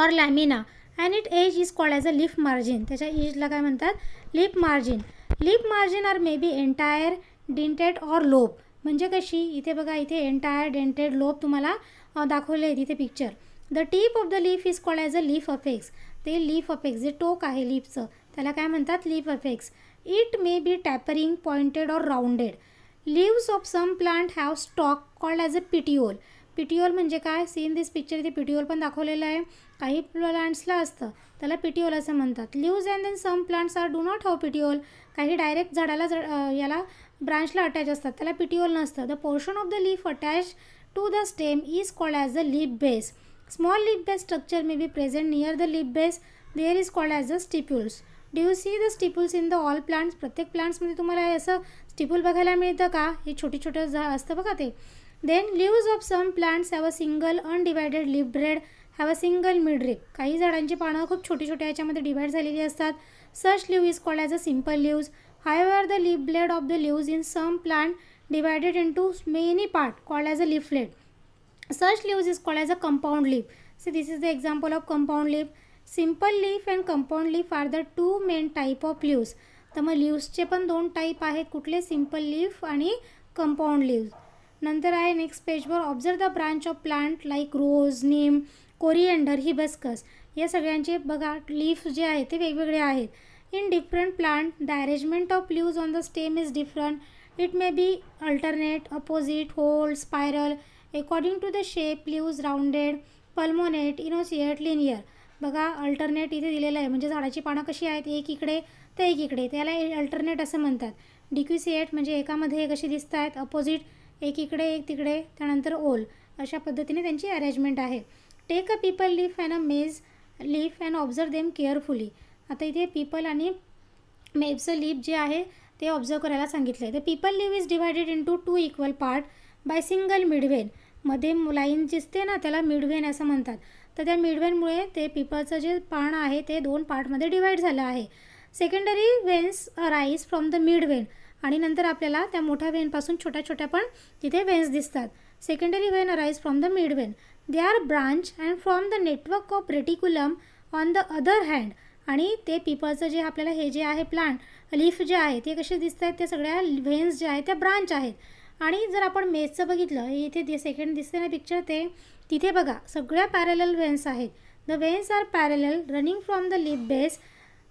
और lamina and it edge is called as a leaf margin त्याच्या एजला काय म्हणतात leaf margin leaf margin are may be entire dented or lobed म्हणजे कशी इथे बघा इथे एंटायर डेंटेड लोप तुम्हाला दाखवले आहे तिथे picture the tip of the leaf is called as a leaf apex ते लीफ अफेक्स जे टोक आहे लीफचं त्याला काय म्हणतात leaf apex it may be tapering pointed or rounded leaves of some plant have stalk called as a petiole petiole म्हणजे काय सीन दिस पिक्चर इथे पिटिओल पण दाखवलेलं आहे काही प्लांट्सला असतं त्याला पिटिओल असं म्हणतात leaves and then some plants are do not have petiole काही डायरेक्ट झाडाला याला ब्रांचला अटॅच असतात त्याला पिटिओल नसतं the portion of the leaf attach to the stem is called as the leaf base small leaf base structure may be present near the leaf base there is called as the stipules do you see the stipules in the all plants प्रत्येक प्लांट्समध्ये तुम्हाला असं steeple बघायला मिळतं का हे छोटे छोटे झा असतं बघा ते then leaves of some plants have a single undivided leaf blade have a single midrib काही झाडांची पानं खूप छोटी छोट्या याच्यामध्ये डिवाईड झालेली असतात such leaf is called as a simple leaves however the leaf blade of the leaves in some plant divided into many part call as a leaflet. सर्च leaves is call as a compound leaf see this is the example of compound leaf simple leaf and compound leaf are the two main type of leaves तर मग लिव्सचे पण दोन type आहेत कुठले simple leaf आणि compound leaves नंतर आहे नेक्स्ट पेजवर observe the branch of plant like rose neem coriander hibiscus या सगळ्यांचे बघा लीफ जे आहेत ते वेगवेगळे आहेत in different plant the arrangement of leaves on the stem is different it may be alternate opposite whorl spiral according to the shape leaves rounded pulmonate इनोसिएट linear बघा अल्टरनेट इथे दिलेलं आहे म्हणजे झाडाची पानं कशी आहेत एक इकडे तर एक इकडे त्याला अल्टरनेट असं म्हणतात डिक्युसिएट म्हणजे एकामध्ये एक अशी दिसत आहेत अपोजिट एक इकडे एक तिकडे त्यानंतर ओल अशा पद्धतीने त्यांची अरेंजमेंट आहे take a peepal leaf and a maize leaf and observe them carefully आता इथे पीपल आणि मेबचं लीफ जे आहे ते ऑब्झर्व करायला सांगितले आहे तर peepal leaf is divided in two equal part by single midvein मध्ये लाईन दिसते ना त्याला मिडवेन असं म्हणतात तर त्या मिडवेनमुळे ते पीपलचं जे पान आहे ते दोन पार्टमध्ये डिवाईड झालं आहे secondary veins rise from the mid vein आणि नंतर आपल्याला त्या मोठ्या वेनपासून छोट्या छोट्या पण तिथे वेन्स दिसतात secondary vein arise from the mid vein they are branch and from the network of reticulum on the other hand आणि ते पीपलचं जे आपल्याला हे जे आहे प्लांट लीफ जे आहे ते कसे दिसत आहेत त्या सगळ्या व्हेन्स ज्या आहेत त्या ब्रांच आहेत आणि जर आपण मेजचं बघितलं इथे सेकंड दिसते ना पिक्चर ते तिथे बघा सगळ्या पॅरेलल व्हेन्स आहेत the veins are parallel running from the leaf base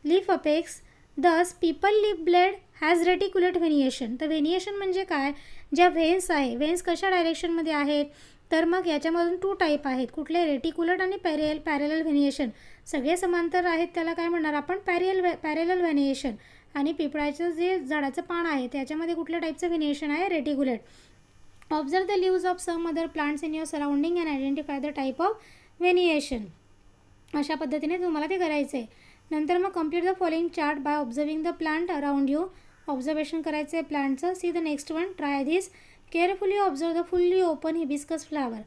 leaf apex thus peepal leaf blade has reticulate venation तर व्हेनिएशन म्हणजे काय ज्या व्हेन्स आहे व्हेन्स कशा डायरेक्शनमध्ये आहेत तर मग याच्यामधून टू टाईप आहेत कुठले रेटिक्युलट आणि पॅरेल पॅरेलल व्हेनिएशन सगळे समांतर आहेत त्याला काय म्हणणार आपण पॅरियल व्हे पॅरेलल व्हेनिएशन आणि पिपळाचं जे झाडाचं पान आहे त्याच्यामध्ये कुठल्या टाईपचं व्हेनिएशन आहे reticulate observe the leaves of some other plants in your surrounding and identify the type of venation अशा पद्धतीने तुम्हाला ते करायचं आहे नंतर मग complete the following chart by observing the plant around you observation करायचं आहे प्लांटचं see the next one try this carefully observe the fully open hibiscus flower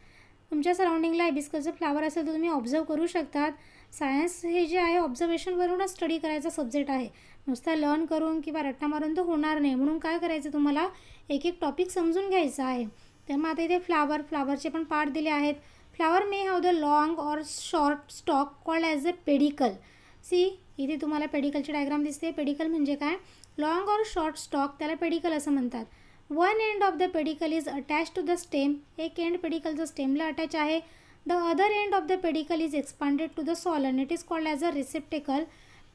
तुमच्या सराउंडिंगला हिबिस्कसचं फ्लावर असेल तर तुम्ही ऑब्झर्व करू शकतात सायन्स हे जे आहे ऑब्झर्वेशनवरूनच स्टडी करायचा सब्जेक्ट आहे नुसता लर्न करून किंवा रट्टा मारून तर होणार नाही म्हणून काय करायचं तुम्हाला एक एक टॉपिक समजून घ्यायचा आहे तर मग आता इथे फ्लावर फ्लावरचे पण पार्ट दिले आहेत flower may have the long or short stock called as a pedicel see इथे तुम्हाला पेडिकलची डायग्राम दिसते पेडिकल म्हणजे काय लाँग ऑर शॉर्ट स्टॉक त्याला पेडिकल असं म्हणतात one end of the pedicel is attach to the stem एक एंड पेडिकलचं स्टेमला अटॅच आहे the other end of the pedicel is expanded to the swollen it is called as a receptacle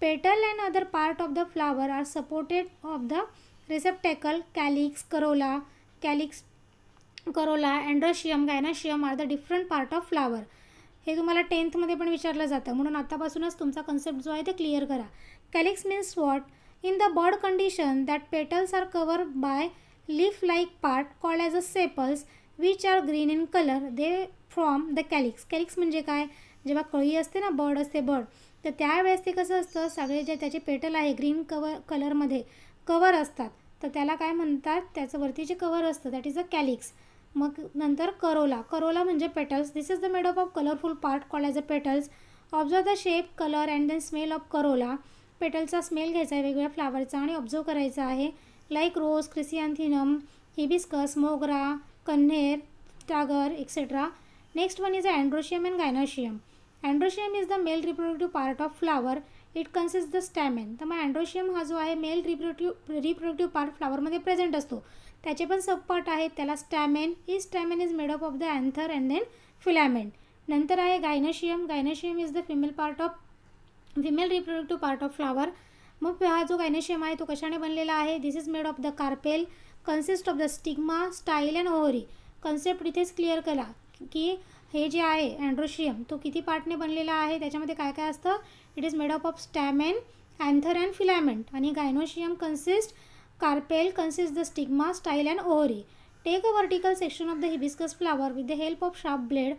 petal and other part of the flower are supported of the receptacle calyx corolla calyx corolla androecium gynoecium are the different part of flower हे तुम्हाला टेन्थमध्ये पण विचारलं जातं म्हणून आतापासूनच तुमचा concept जो आहे ते क्लिअर करा calyx means what in the bud condition that petals are cover by leaf like part call as a sepals which are green in colour they from the calyx calyx म्हणजे काय जेव्हा कळी असते ना बर्ड असते bird तर त्यावेळेस ते कसं असतं सगळे जे त्याचे पेटल आहे ग्रीन कवर कलरमध्ये कवर असतात तर त्याला काय म्हणतात त्याचं वरती जे कवर असतं दॅट इज अ कॅलिक्स मग नंतर करोला करोला म्हणजे petals this is the made of colourful part call as a petals observe the shape colour and then smell of corolla पेटलचा स्मेल घ्यायचा आहे वेगवेगळ्या फ्लावरचा आणि ऑब्झर्व करायचा आहे like rose chrysanthemum hibiscus mogra kanher tagar etcetera next one is androecium and gynoecium androecium is the male reproductive part of flower it consist the stamen तर मग androecium हा जो आहे मेल रिप्रोडक्टिव्ह रिप्रोडक्टिव्ह पार्ट फ्लावरमध्ये प्रेझेंट असतो त्याचे पण सब पार्ट आहेत त्याला स्टॅमेन ही stamen is made of the anther and then filament नंतर आहे gynoecium gynoecium is the female part of female reproductive part of flower मग हा जो गायनेशियम आहे तो कशाने बनलेला आहे this is made of the carpel consist of the stigma style and ovary concept इथेच क्लिअर केला की हे जे आहे अँड्रोशियम तो किती पार्टने बनलेला आहे त्याच्यामध्ये काय काय असतं it is made up of stamen anther and filament आणि gynoecium consist carpel consist the stigma style and ovary take a vertical section of the hibiscus flower with the help of sharp blade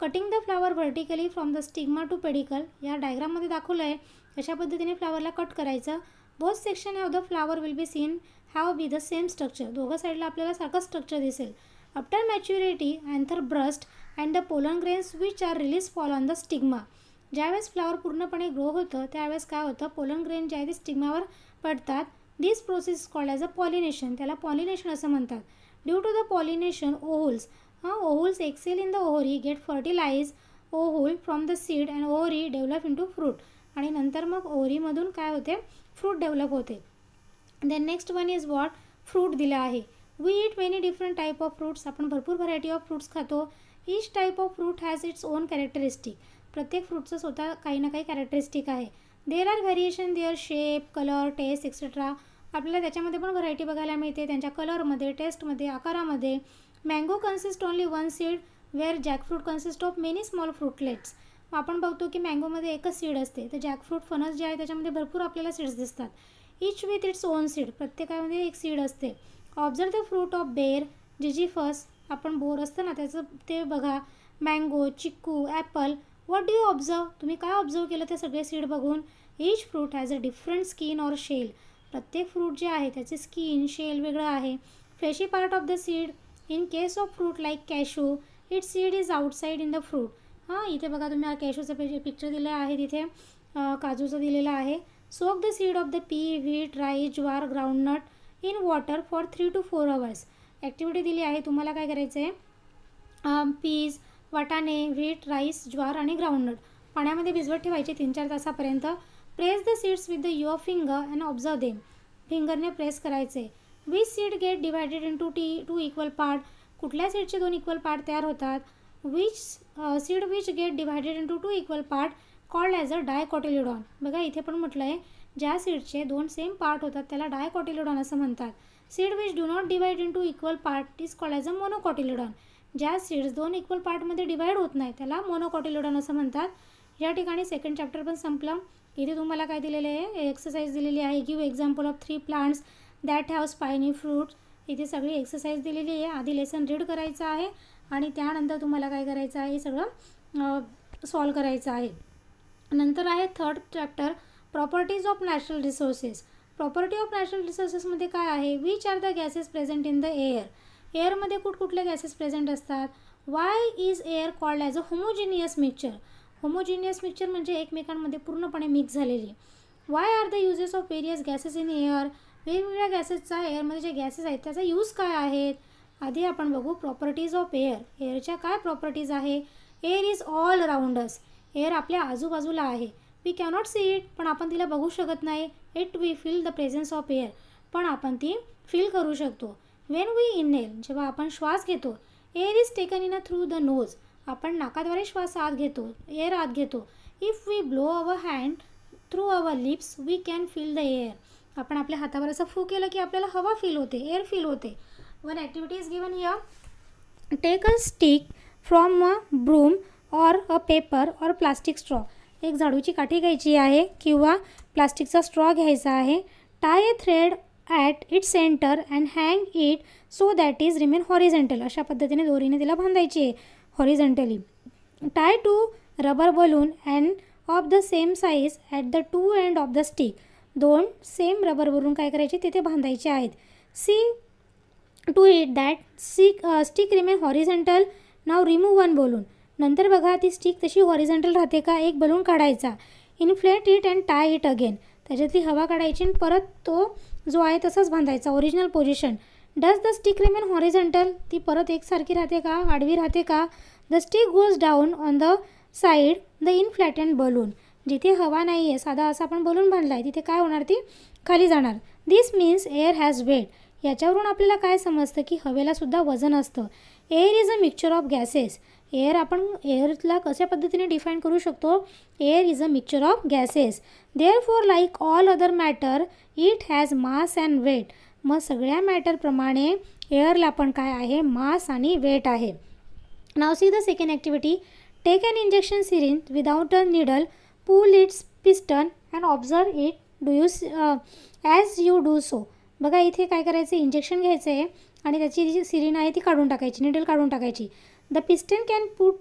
cutting the flower vertically from the stigma to pedicel या डायग्राममध्ये दाखवलं आहे अशा पद्धतीने फ्लावरला cut करायचं both section have the flower will be seen have be the same structure दोघं साईडला आपल्याला सारखं स्ट्रक्चर दिसेल After maturity anther burst and the pollen grains which are release fall on the stigma ज्यावेळेस फ्लावर पूर्णपणे grow होतं त्यावेळेस काय होतं पोलन ग्रेन ज्या स्टिग्मावर पडतात this process called as a pollination त्याला पॉलिनेशन असं म्हणतात due to the pollination ovules हां ovules excel in the ovary get fertilize ovule from the seed and ovary develop into fruit आणि नंतर मग ओहरीमधून काय होते फ्रूट डेव्हलप होते then next one is what fruit दिलं आहे we eat many different type of fruits आपण भरपूर व्हरायटी ऑफ फ्रूट्स खातो each type of fruit has its own characteristic प्रत्येक फ्रूटचं स्वतः काही ना काही कॅरेक्टरिस्टिक आहे there are variation their shape colour taste etcetera आपल्याला त्याच्यामध्ये पण व्हरायटी बघायला मिळते त्यांच्या कलरमध्ये टेस्टमध्ये आकारामध्ये mango consist only one seed where jackfruit consist of many small फ्रूटलेट्स आपण बघतो की मँगोमध्ये एकच सीड असते तर जॅकफ्रूट फणस जे आहे त्याच्यामध्ये भरपूर आपल्याला सीड्स दिसतात each with its own seed प्रत्येकामध्ये एक सीड असते observe the fruit of ber first आपण बोर असतं ना त्याचं ते बघा mango chikoo apple what do you observe तुम्ही काय ऑब्झर्व केलं ते सगळे सीड बघून each fruit has a different skin or shell प्रत्येक फ्रूट जे आहे त्याचे स्किन शेल वेगळं आहे fleshy part of the seed in case of fruit like cashew it seed is outside in the fruit हां इथे बघा तुम्ही हा कॅशूचं पिक्चर पिक्चर दिलं आहे तिथे काजूचं दिलेलं आहे soak the seed of the pea wheat rice jowar groundnut in water for three to four hours activity दिली आहे तुम्हाला काय करायचं आहे पीज वाटाणे व्हीट राईस ज्वार आणि ग्राउंडनट पाण्यामध्ये भिजवत ठेवायचे तीन चार तासापर्यंत press the seeds with the your finger and observe them फिंगरने प्रेस करायचे which seed get divided in into टी टू इक्वल पार्ट कुठल्या सीडचे दोन इक्वल पार्ट तयार होतात which seed which get divided in to two equal part called as a dicotyledon बघा इथे पण म्हटलं आहे ज्या सीडचे दोन सेम पार्ट होतात त्याला कॉटिलोडॉन असं म्हणतात seed which do not divide two equal part is called as a monocotyledon ज्या सीड्स दोन इक्वल पार्टमध्ये डिवाइड होत नाही त्याला मोनोकॉटिलोडॉन असं म्हणतात या ठिकाणी सेकंड चॅप्टर पण संपलं इथे तुम्हाला काय दिलेलं आहे एक्सरसाइज दिलेली आहे give example of three plants that have spiny fruit इथे सगळी एक्सरसाइज दिलेली आहे आधी लेसन रीड करायचं आहे आणि त्यानंतर तुम्हाला काय करायचं आहे हे सगळं सॉल्व करायचं आहे नंतर आहे third chapter properties of natural resources property of natural रिसोर्सेसमध्ये काय आहे which are the gases present in the air एअरमध्ये कुठले गॅसेस प्रेझेंट असतात why is air called as a homogeneous mixture homogeneous mixture म्हणजे एकमेकांमध्ये पूर्णपणे मिक्स झालेली why are the uses of various gases in air वेगवेगळ्या गॅसेसचा एअरमध्ये जे गॅसेस आहेत त्याचा यूज काय आहेत आधी आपण बघू प्रॉपर्टीज ऑफ एअर एअरच्या काय प्रॉपर्टीज आहे air is all rounds air आपल्या आजूबाजूला आहे वी कॅनॉट सी इट पण आपण तिला बघू शकत नाही it we feel the presence of air पण आपण ती फील करू शकतो वेन वी इन इनहेल जेव्हा आपण श्वास घेतो air is taken in a through the nose आपण नाकाद्वारे श्वास आत घेतो एअर आत घेतो if we blow our hand through our lips we can feel the air आपण आपल्या हातावर असं फू केलं की आपल्याला हवा फील होते एअर फील होते one activity is given here take a stick from a broom or a paper or plastic straw एक झाडूची काठी घ्यायची आहे किंवा प्लास्टिकचा स्ट्रॉ घ्यायचा आहे tie a thread at it centre and hang it so that is remain horizontal अशा पद्धतीने दोरीने तिला बांधायची आहे horizontally tie two rubber balloon and of the same size at the two end of the stick दोन same rubber balloon काय करायचे तिथे बांधायचे आहेत see to it that see stick remain horizontal now remove one balloon नंतर बघा ती stick तशी हॉरिझेंटल राहते का एक बलून काढायचा inflate it and tie it again त्याच्यातली हवा काढायची आणि परत तो जो आहे तसाच बांधायचा original position does the stick remain horizontal ती परत एकसारखी राहते का आडवी राहते का the stick goes down on the side the inflate and balloon जिथे हवा नाही आहे साधा असा आपण बलून बांधला आहे तिथे काय होणार ती खाली जाणार this means air has weight याच्यावरून आपल्याला काय समजतं की हवेलासुद्धा वजन असतं air is a mixture of gases air आपण एअरला कशा पद्धतीने डिफाईन करू शकतो air is a mixture of gases therefore like all other matter it has mass and weight मग सगळ्या मॅटरप्रमाणे एअरला पण काय आहे मास आणि वेट आहे now see the second activity take an injection syringe without a needle pull its piston and observe it do you as you do so बघा इथे काय करायचं इंजेक्शन घ्यायचं आहे आणि त्याची जी सिरिन आहे ती काढून टाकायची निडल काढून टाकायची the piston can put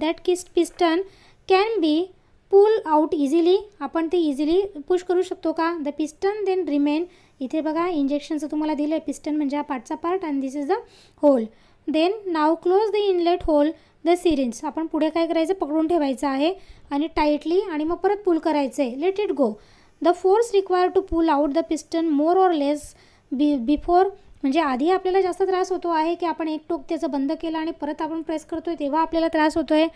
that uh, piston can be be pull out easily आपण ते इझिली पुश करू शकतो का द पिस्टन देन रिमेन इथे बघा इंजेक्शनचं तुम्हाला दिलं आहे पिस्टन म्हणजे हा पार्टचा part and this is the hole then now close the inlet hole the syringe आपण पुढे काय करायचं पकडून ठेवायचं आहे आणि टाईटली आणि मग परत पुल करायचं आहे let it go the force require to pull out the piston more or less be before म्हणजे आधी आपल्याला जास्त त्रास होतो आहे की आपण एक टोक त्याचं बंद केलं आणि परत आपण प्रेस करतो आहे तेव्हा आपल्याला त्रास होतो आहे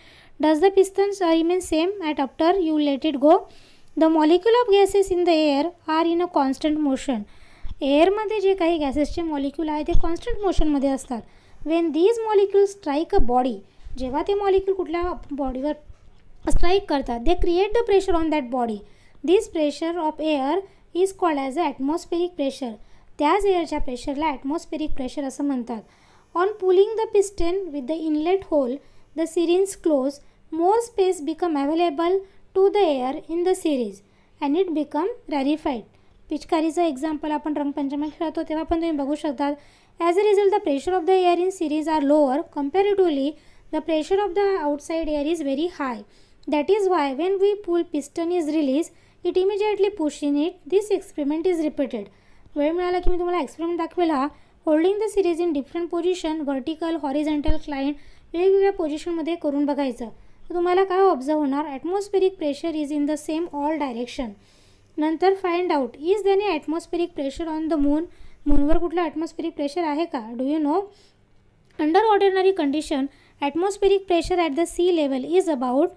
does the pistons remain same at after you let it go the molecule of gases in the air are in a constant motion एअरमध्ये जे काही गॅसेसचे मॉलिक्यूल आहे ते कॉन्स्टंट मोशनमध्ये असतात when these molecule strike a body जेव्हा ते मॉलिक्यूल कुठल्या बॉडीवर स्ट्राईक करतात they create the pressure on that body this pressure of air is called as a atmospheric pressure त्याच एअरच्या प्रेशरला ॲटमॉस्फेरिक प्रेशर असं म्हणतात on pulling the piston with the inlet hole the syringe close more space become available to the air in the syringe and it become rarefied पिचकारीचं example आपण रंगपंचमी खेळतो तेव्हा पण तुम्ही बघू शकतात as a result the pressure of the air in syringe are lower comparatively the pressure of the outside air is very high that is why when we pull piston is release it immediately push in it this experiment is repeated वेळ मिळाला की मी तुम्हाला experiment दाखवेला holding the syringe in different position vertical horizontal inclined वेगवेगळ्या पोझिशनमध्ये करून बघायचं तुम्हाला काय ऑब्झर्व होणार atmospheric pressure is in the same all direction नंतर find out is then a atmospheric pressure on the moon मूनवर कुठलं ॲटमॉस्फेरिक प्रेशर आहे का do you know under ordinary condition atmospheric pressure at the sea level is about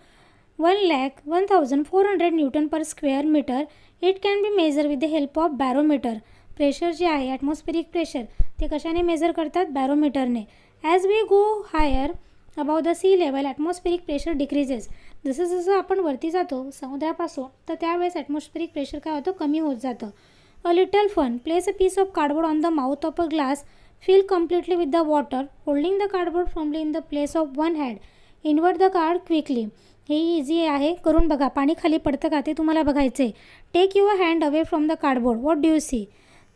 one lakh one thousand four hundred newton per square metre it can be measure with the help of barometer pressure जे आहे atmospheric pressure ते कशाने measure करतात बॅरोमीटरने as we go higher above the sea level atmospheric pressure decreases जसं जसं आपण वरती जातो समुद्रापासून तर त्यावेळेस ॲटमॉस्फेरिक प्रेशर काय होतं कमी होत जातं a little fun place a piece of cardboard on the mouth of a glass fill completely with the water holding the cardboard firmly in the place of one hand invert the card quickly हे easy आहे करून बघा पाणी खाली पडतं का ते तुम्हाला बघायचं आहे take your hand away from the cardboard what do you see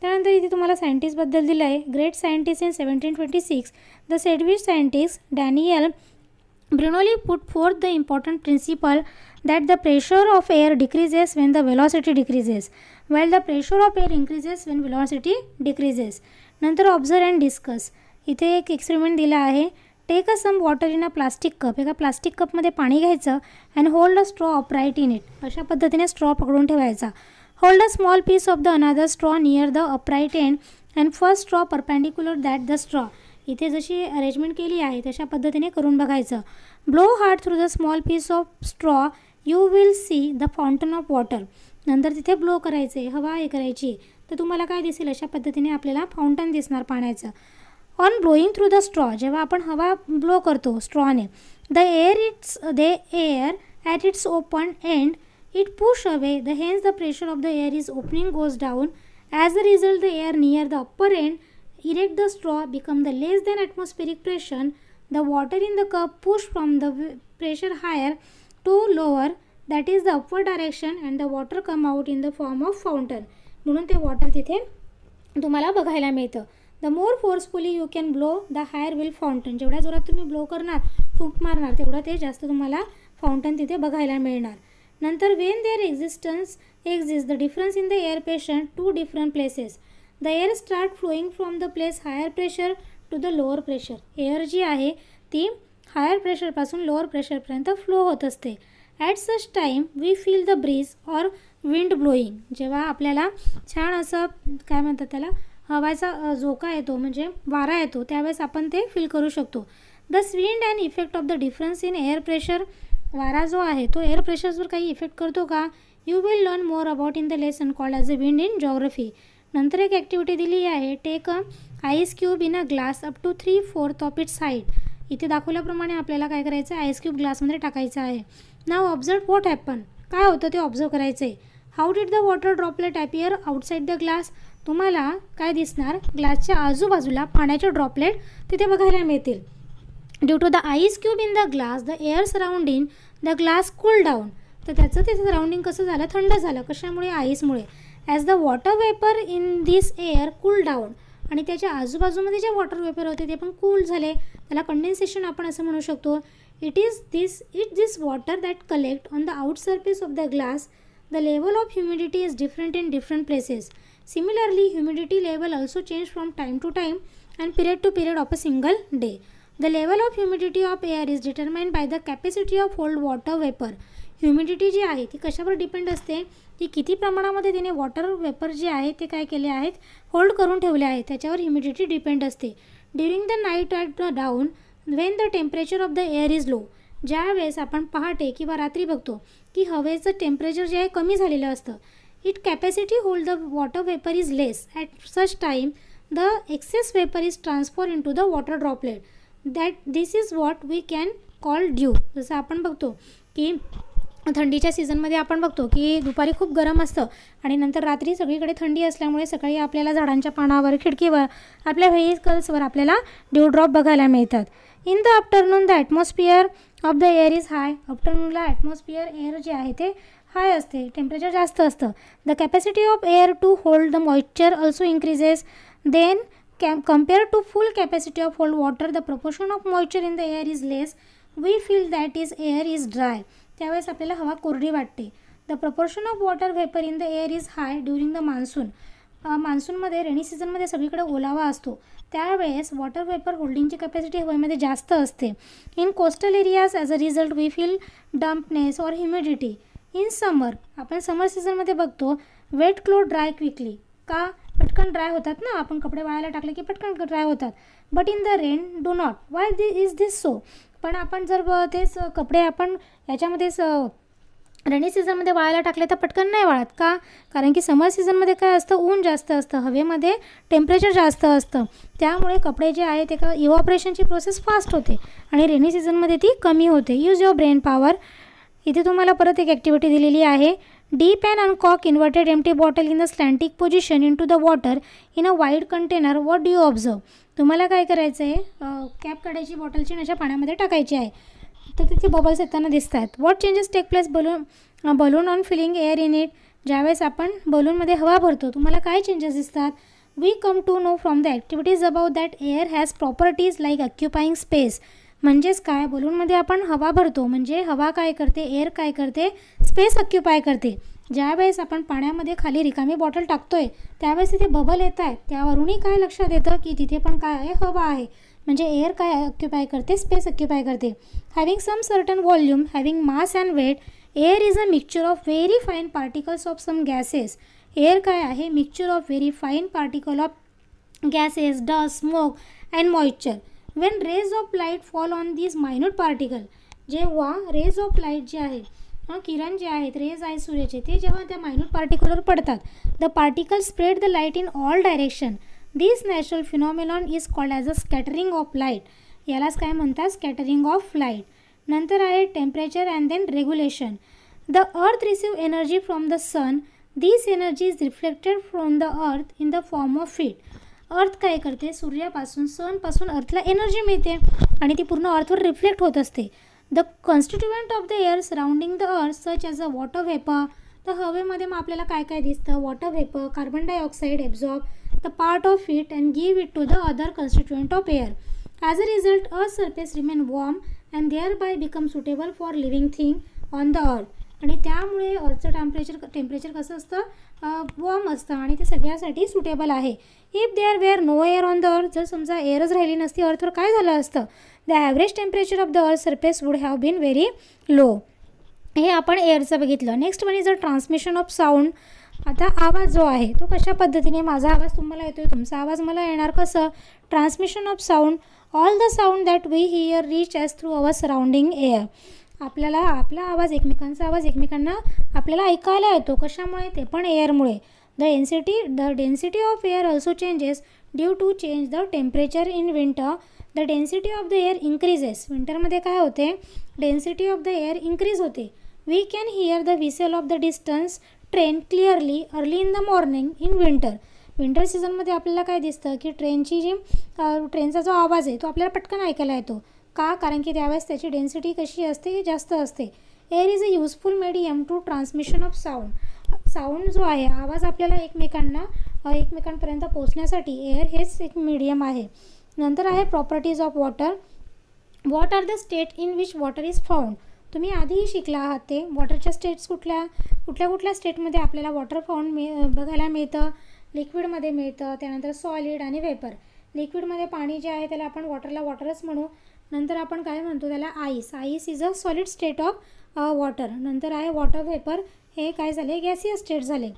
त्यानंतर इथे तुम्हाला सायंटिस्टबद्दल दिलं आहे great scientist in seventeen twenty six the Swedish scientist Daniel Bernoulli put forth the important principle that the pressure of air decreases when the velocity decreases well the pressure of air increases when velocity decreases नंतर observe and discuss इथे एक experiment दिला आहे take a some water in a plastic cup एका plastic कपमध्ये पाणी घ्यायचं and hold a straw upright in it अशा पद्धतीने स्ट्रॉ पकडून ठेवायचा Hold a small piece of the another straw near the upright end and first straw perpendicular that the straw इथे जशी अरेंजमेंट केली आहे तशा पद्धतीने करून बघायचं blow hard through the small piece of straw you will see the fountain of water नंतर तिथे ब्लो करायचे हवा हे करायची तर तुम्हाला काय दिसेल अशा पद्धतीने आपल्याला फाउंटन दिसणार पाण्याचं on blowing through the straw जेव्हा आपण हवा ब्लो करतो स्ट्रॉने the air its they air at its open end It push away, the, hence the pressure of the air is opening goes down. As a result, the air near the upper end erect the straw become the less than atmospheric pressure. The water in the cup push from the pressure higher to lower that is the upward direction and the water come out in the form of fountain. म्हणून ते water तिथे तुम्हाला बघायला मिळतं the more forcefully you can blow the higher will fountain जेवढ्या जोरात तुम्ही blow करणार फूक मारणार तेवढं ते जास्त तुम्हाला फाउंटन तिथे बघायला मिळणार नंतर when there existence exist the difference in the air pressure two different places the air start flowing from the place higher pressure to the lower pressure air जी आहे ती हायर प्रेशरपासून लोअर प्रेशरपर्यंत फ्लो होत असते at such time we feel the breeze or wind blowing जेव्हा आपल्याला छान असं काय म्हणतात त्याला हवाचा झोका येतो म्हणजे वारा येतो त्यावेळेस आपण ते फील करू शकतो the wind and effect of the difference in air pressure वारा जो आहे तो एअर प्रेशर्सवर काही इफेक्ट करतो का you will learn more about in the lesson called as a wind in geography नंतर एक ॲक्टिव्हिटी दिली आहे take a ice cube in a glass up to three four of its इथे दाखवल्याप्रमाणे आपल्याला काय करायचं आहे आईस क्यूब ग्लासमध्ये टाकायचं आहे नाव ऑब्झर्व वॉट हॅपन काय होतं ते ऑब्झर्व करायचं आहे how did the water droplet appear outside the glass तुम्हाला काय दिसणार ग्लासच्या आजूबाजूला पाण्याचे ड्रॉपलेट तिथे बघायला मिळतील due to the ice cube in the glass the air surrounding the glass cool down तर त्याचं ते सराउंडिंग कसं झालं थंड झालं कशामुळे आईसमुळे as the water vapour in this air cool down आणि त्याच्या आजूबाजूमध्ये जे वॉटर वेपर होते ते पण कूल झाले त्याला कंडेन्सेशन आपण असं म्हणू शकतो it is this it this water that collect on the out surface of the glass the level of humidity is different in different places similarly humidity level also change from time to time and period to period of a single day The level of humidity of air is determined by the capacity of hold water vapor. Humidity जी आहे ती कशावर depend असते की किती प्रमाणामध्ये तिने water vapour जे आहे ते काय केले आहेत होल्ड करून ठेवले आहे त्याच्यावर ह्युमिडिटी डिपेंड असते during the night at the dawn when the temperature of the air is low ज्यावेळेस आपण पहाटे किंवा रात्री बघतो की हवेचं टेम्परेचर जे आहे कमी झालेलं असतं it capacity hold the water vapour is less at such time the excess vapour is transfer in to the water droplet that this is what we can call dew जसं आपण बघतो की थंडीच्या सीझनमध्ये आपण बघतो की दुपारी खूप गरम असतं आणि नंतर रात्री सगळीकडे थंडी असल्यामुळे सकाळी आपल्याला झाडांच्या पानावर खिडकीवर आपल्या व्हेकल्सवर आपल्याला ड्यूड्रॉप बघायला मिळतात in the afternoon the atmosphere of the air is high आफ्टरनूनला ॲटमॉस्फिअर एअर जे आहे ते हाय असते टेम्परेचर जास्त असतं the capacity of air to hold the moisture also increases then Cam compared to full capacity of hold water the proportion of moisture in the air is less we feel that is air is dry त्यावेळेस आपल्याला हवा कोरडी वाटते the proportion of water vapour in the air is high during the monsoon मान्सूनमध्ये rainy सीझनमध्ये सगळीकडे ओलावा असतो त्यावेळेस वॉटर वेपर होल्डिंगची कॅपॅसिटी हवेमध्ये जास्त असते in coastal areas as a result we feel dampness or humidity in summer आपण समर सीझनमध्ये बघतो वेट क्लो ड्राय क्विकली का पटकन ड्राय होतात ना आपण कपडे वाळायला टाकले की पटकन ड्राय होतात but in the rain do not why the is this so पण आपण जर तेच कपडे आपण याच्यामध्येच रेनी सीझनमध्ये वाळायला टाकले तर पटकन नाही वाळत का कारण की समर सीझनमध्ये काय असतं ऊन जास्त असतं हवेमध्ये टेम्परेचर जास्त असतं त्यामुळे कपडे जे आहे ते का इव्हॉपरेशनची प्रोसेस फास्ट होते आणि रेनी सीझनमध्ये ती कमी होते यूज युअर ब्रेन पॉवर इथे तुम्हाला परत एक ॲक्टिव्हिटी दिलेली आहे Deep कॉक uncork inverted empty bottle in the slanting position into the water in a wide container. What do you observe? तुम्हाला काय करायचं आहे कॅप काढायची बॉटलची अशा पाण्यामध्ये टाकायची आहे तर तिथे बबल्स येताना दिसत आहेत what changes take place balloon balloon on filling air in it ज्यावेळेस आपण बलूनमध्ये हवा भरतो तुम्हाला काय चेंजेस दिसतात we come to know from the activities about that air has properties like occupying space म्हणजेच काय बलूनमध्ये आपण हवा भरतो म्हणजे हवा काय करते एअर काय करते स्पेस ऑक्युपाय करते ज्यावेळेस आपण पाण्यामध्ये खाली रिकामी बॉटल टाकतोय त्यावेळेस तिथे बबल येत आहे त्यावरूनही काय लक्षात येतं की तिथे पण काय आहे हवा आहे म्हणजे एअर काय ऑक्युपाय करते स्पेस ऑक्युपाय करते having some certain volume having mass and weight air is a mixture of very fine particles of some gases air काय आहे mixture of very fine particle of gases dust smoke and moisture when rays of light fall on this minute particle जेव्हा rays of light जे आहे किरण जे आहेत raise आहेत सूर्याचे ते जेव्हा त्या मायन्यूट पार्टिकलवर पडतात the particle spread the light in all direction this natural phenomenon is called as a scattering of light यालाच काय म्हणतात स्कॅटरिंग ऑफ लाईट नंतर आहे temperature and then regulation the earth receive energy from the sun this energy is reflected from the earth in the form of heat earth काय करते सूर्यापासून सनपासून अर्थला energy मिळते आणि ती पूर्ण अर्थवर रिफ्लेक्ट होत असते the constituent of the air surrounding the earth such as a water vapour तर हवेमध्ये मग आपल्याला काय काय दिसतं water vapour carbon dioxide absorb the part of it and give it to the other constituent of air as a result a surface remain warm and thereby become suitable for living thing on the earth आणि त्यामुळे earth temperature temperature कसं असतं warm असतं आणि ते सगळ्यासाठी suitable आहे if they are were no air on the earth जर समजा एअरच राहिली नसती अर्थवर काय झालं असतं the average temperature of the earth surface would have been very low हे आपण एअरचं बघितलं नेक्स्ट म्हणजे जर ट्रान्समिशन ऑफ साऊंड आता आवाज जो आहे तो कशा पद्धतीने माझा आवाज तुम्हाला येतो आहे तुमचा आवाज मला येणार कसं transmission of sound all the sound that we hear reach us through our surrounding air आपल्याला आपला आवाज एकमेकांचा आवाज एकमेकांना आपल्याला ऐकायला येतो कशामुळे ते पण एअरमुळे the density the density of air also changes due to change the temperature in winter the density of the air increases विंटरमध्ये काय होते density of the air increase होते we can hear the whistle of the distance train clearly early in the morning in winter winter सीझनमध्ये आपल्याला काय दिसतं की ट्रेनची जी ट्रेनचा जो आवाज आहे तो आपल्याला पटकन ऐकायला येतो का कारण की त्यावेळेस त्याची डेन्सिटी कशी असते जास्त असते air is a useful medium to transmission of sound sound जो आहे आवाज आपल्याला एकमेकांना एकमेकांपर्यंत पोचण्यासाठी एअर हेच एक मीडियम आहे नंतर आहे properties of water what are the state in which water is found तुम्ही आधीही शिकला आहात ते वॉटरच्या स्टेट्स कुठल्या कुठल्या कुठल्या स्टेटमध्ये आपल्याला वॉटर फाउंड मिळ बघायला मिळतं लिक्विडमध्ये मिळतं त्यानंतर सॉलिड आणि वेपर लिक्विडमध्ये पाणी जे आहे त्याला आपण वॉटरला वॉटरच म्हणू नंतर आपण काय म्हणतो त्याला ice ice is a solid state of water नंतर आहे वॉटर वेपर हे काय झाले गॅसिय स्टेट झाले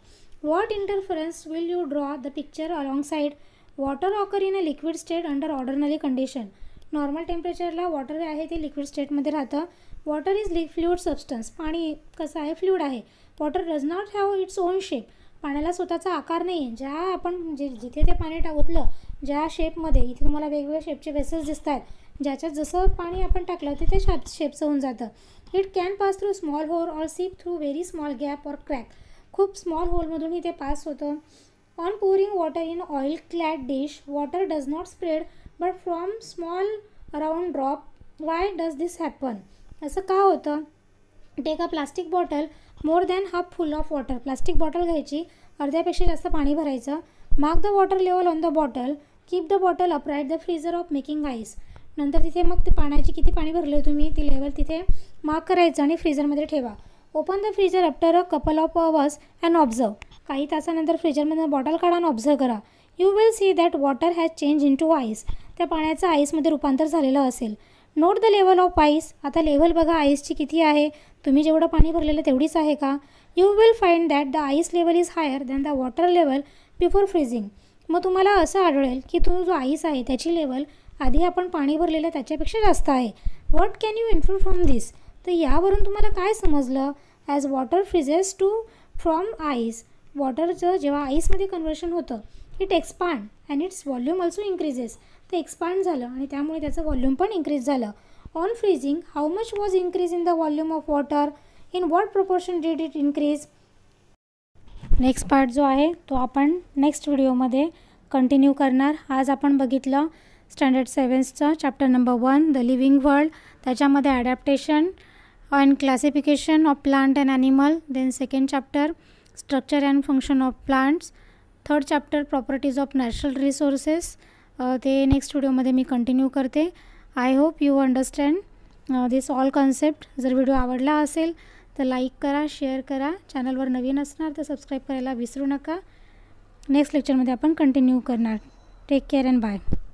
what interference will you draw the picture along side water occur in a liquid state under ordinary condition normal टेम्परेचरला water जे आहे ते लिक्विड स्टेटमध्ये राहतं वॉटर इज लि फ्ल्युड सबस्टन्स पाणी कसं आहे फ्ल्युड आहे water does not have its own shape पाण्याला स्वतःचा आकार नाही आहे ज्या आपण जे जिथे ते पाणी टाकतलं ज्या शेपमध्ये इथे तुम्हाला वेगवेगळ्या शेपचे वेसल्स दिसत आहेत ज्याच्यात जसं पाणी आपण टाकलं ते ते शेप शेपचं होऊन जातं it can pass through small hole or seep through very small gap or crack खूप स्मॉल होलमधूनही ते पास होतं on pouring water in oil clad dish water does not spread but from small round drop why does this happen असं का होतं take a plastic bottle more than half full of water plastic bottle घ्यायची अर्ध्यापेक्षा जास्त पाणी भरायचं mark the water level on the bottle keep the bottle upright the freezer of making ice नंतर तिथे मग ते पाण्याची किती पाणी भरले तुम्ही ती लेवल तिथे मार्क करायचं आणि फ्रीजरमध्ये ठेवा open the freezer after a couple of hours and observe काही तासानंतर फ्रीजरमधून बॉटल काढा आणि ऑब्झर्व करा you will see that water has change into ice त्या पाण्याचं आईसमध्ये रूपांतर झालेलं असेल note the level of ice आता लेवल बघा आईसची किती आहे तुम्ही जेवढं पाणी भरलेलं तेवढीच आहे का you will find that the ice level is higher than the water level before freezing मग तुम्हाला असं आढळेल की तो जो आईस आहे त्याची लेवल आधी आपण पाणी भरलेलं त्याच्यापेक्षा जास्त आहे what can you improve from this तर यावरून तुम्हाला काय समजलं as water freezes to from ice वॉटरचं जेव्हा आईसमध्ये कन्वर्शन होतं it expand and its volume also increases ते एक्सपांड झालं आणि त्यामुळे त्याचं व्हॉल्यूम पण इन्क्रीज झालं on freezing how much was increase in the volume of water in what proportion did it increase next part जो आहे तो आपण नेक्स्ट व्हिडिओमध्ये कंटिन्यू करणार आज आपण बघितलं स्टँडर्ड सेव्हन्सचं chapter number one the living world त्याच्यामध्ये adaptation and classification of plant and animal then second chapter structure and function of plants third chapter properties of natural resources ते नेक्स्ट व्हिडिओमध्ये मी कंटिन्यू करते I hope you understand this all concept जर video आवडला असेल तर like करा share करा चॅनलवर नवीन असणार तर सबस्क्राईब करायला विसरू नका नेक्स्ट लेक्चरमध्ये आपण कंटिन्यू करणार टेक केअर अँड बाय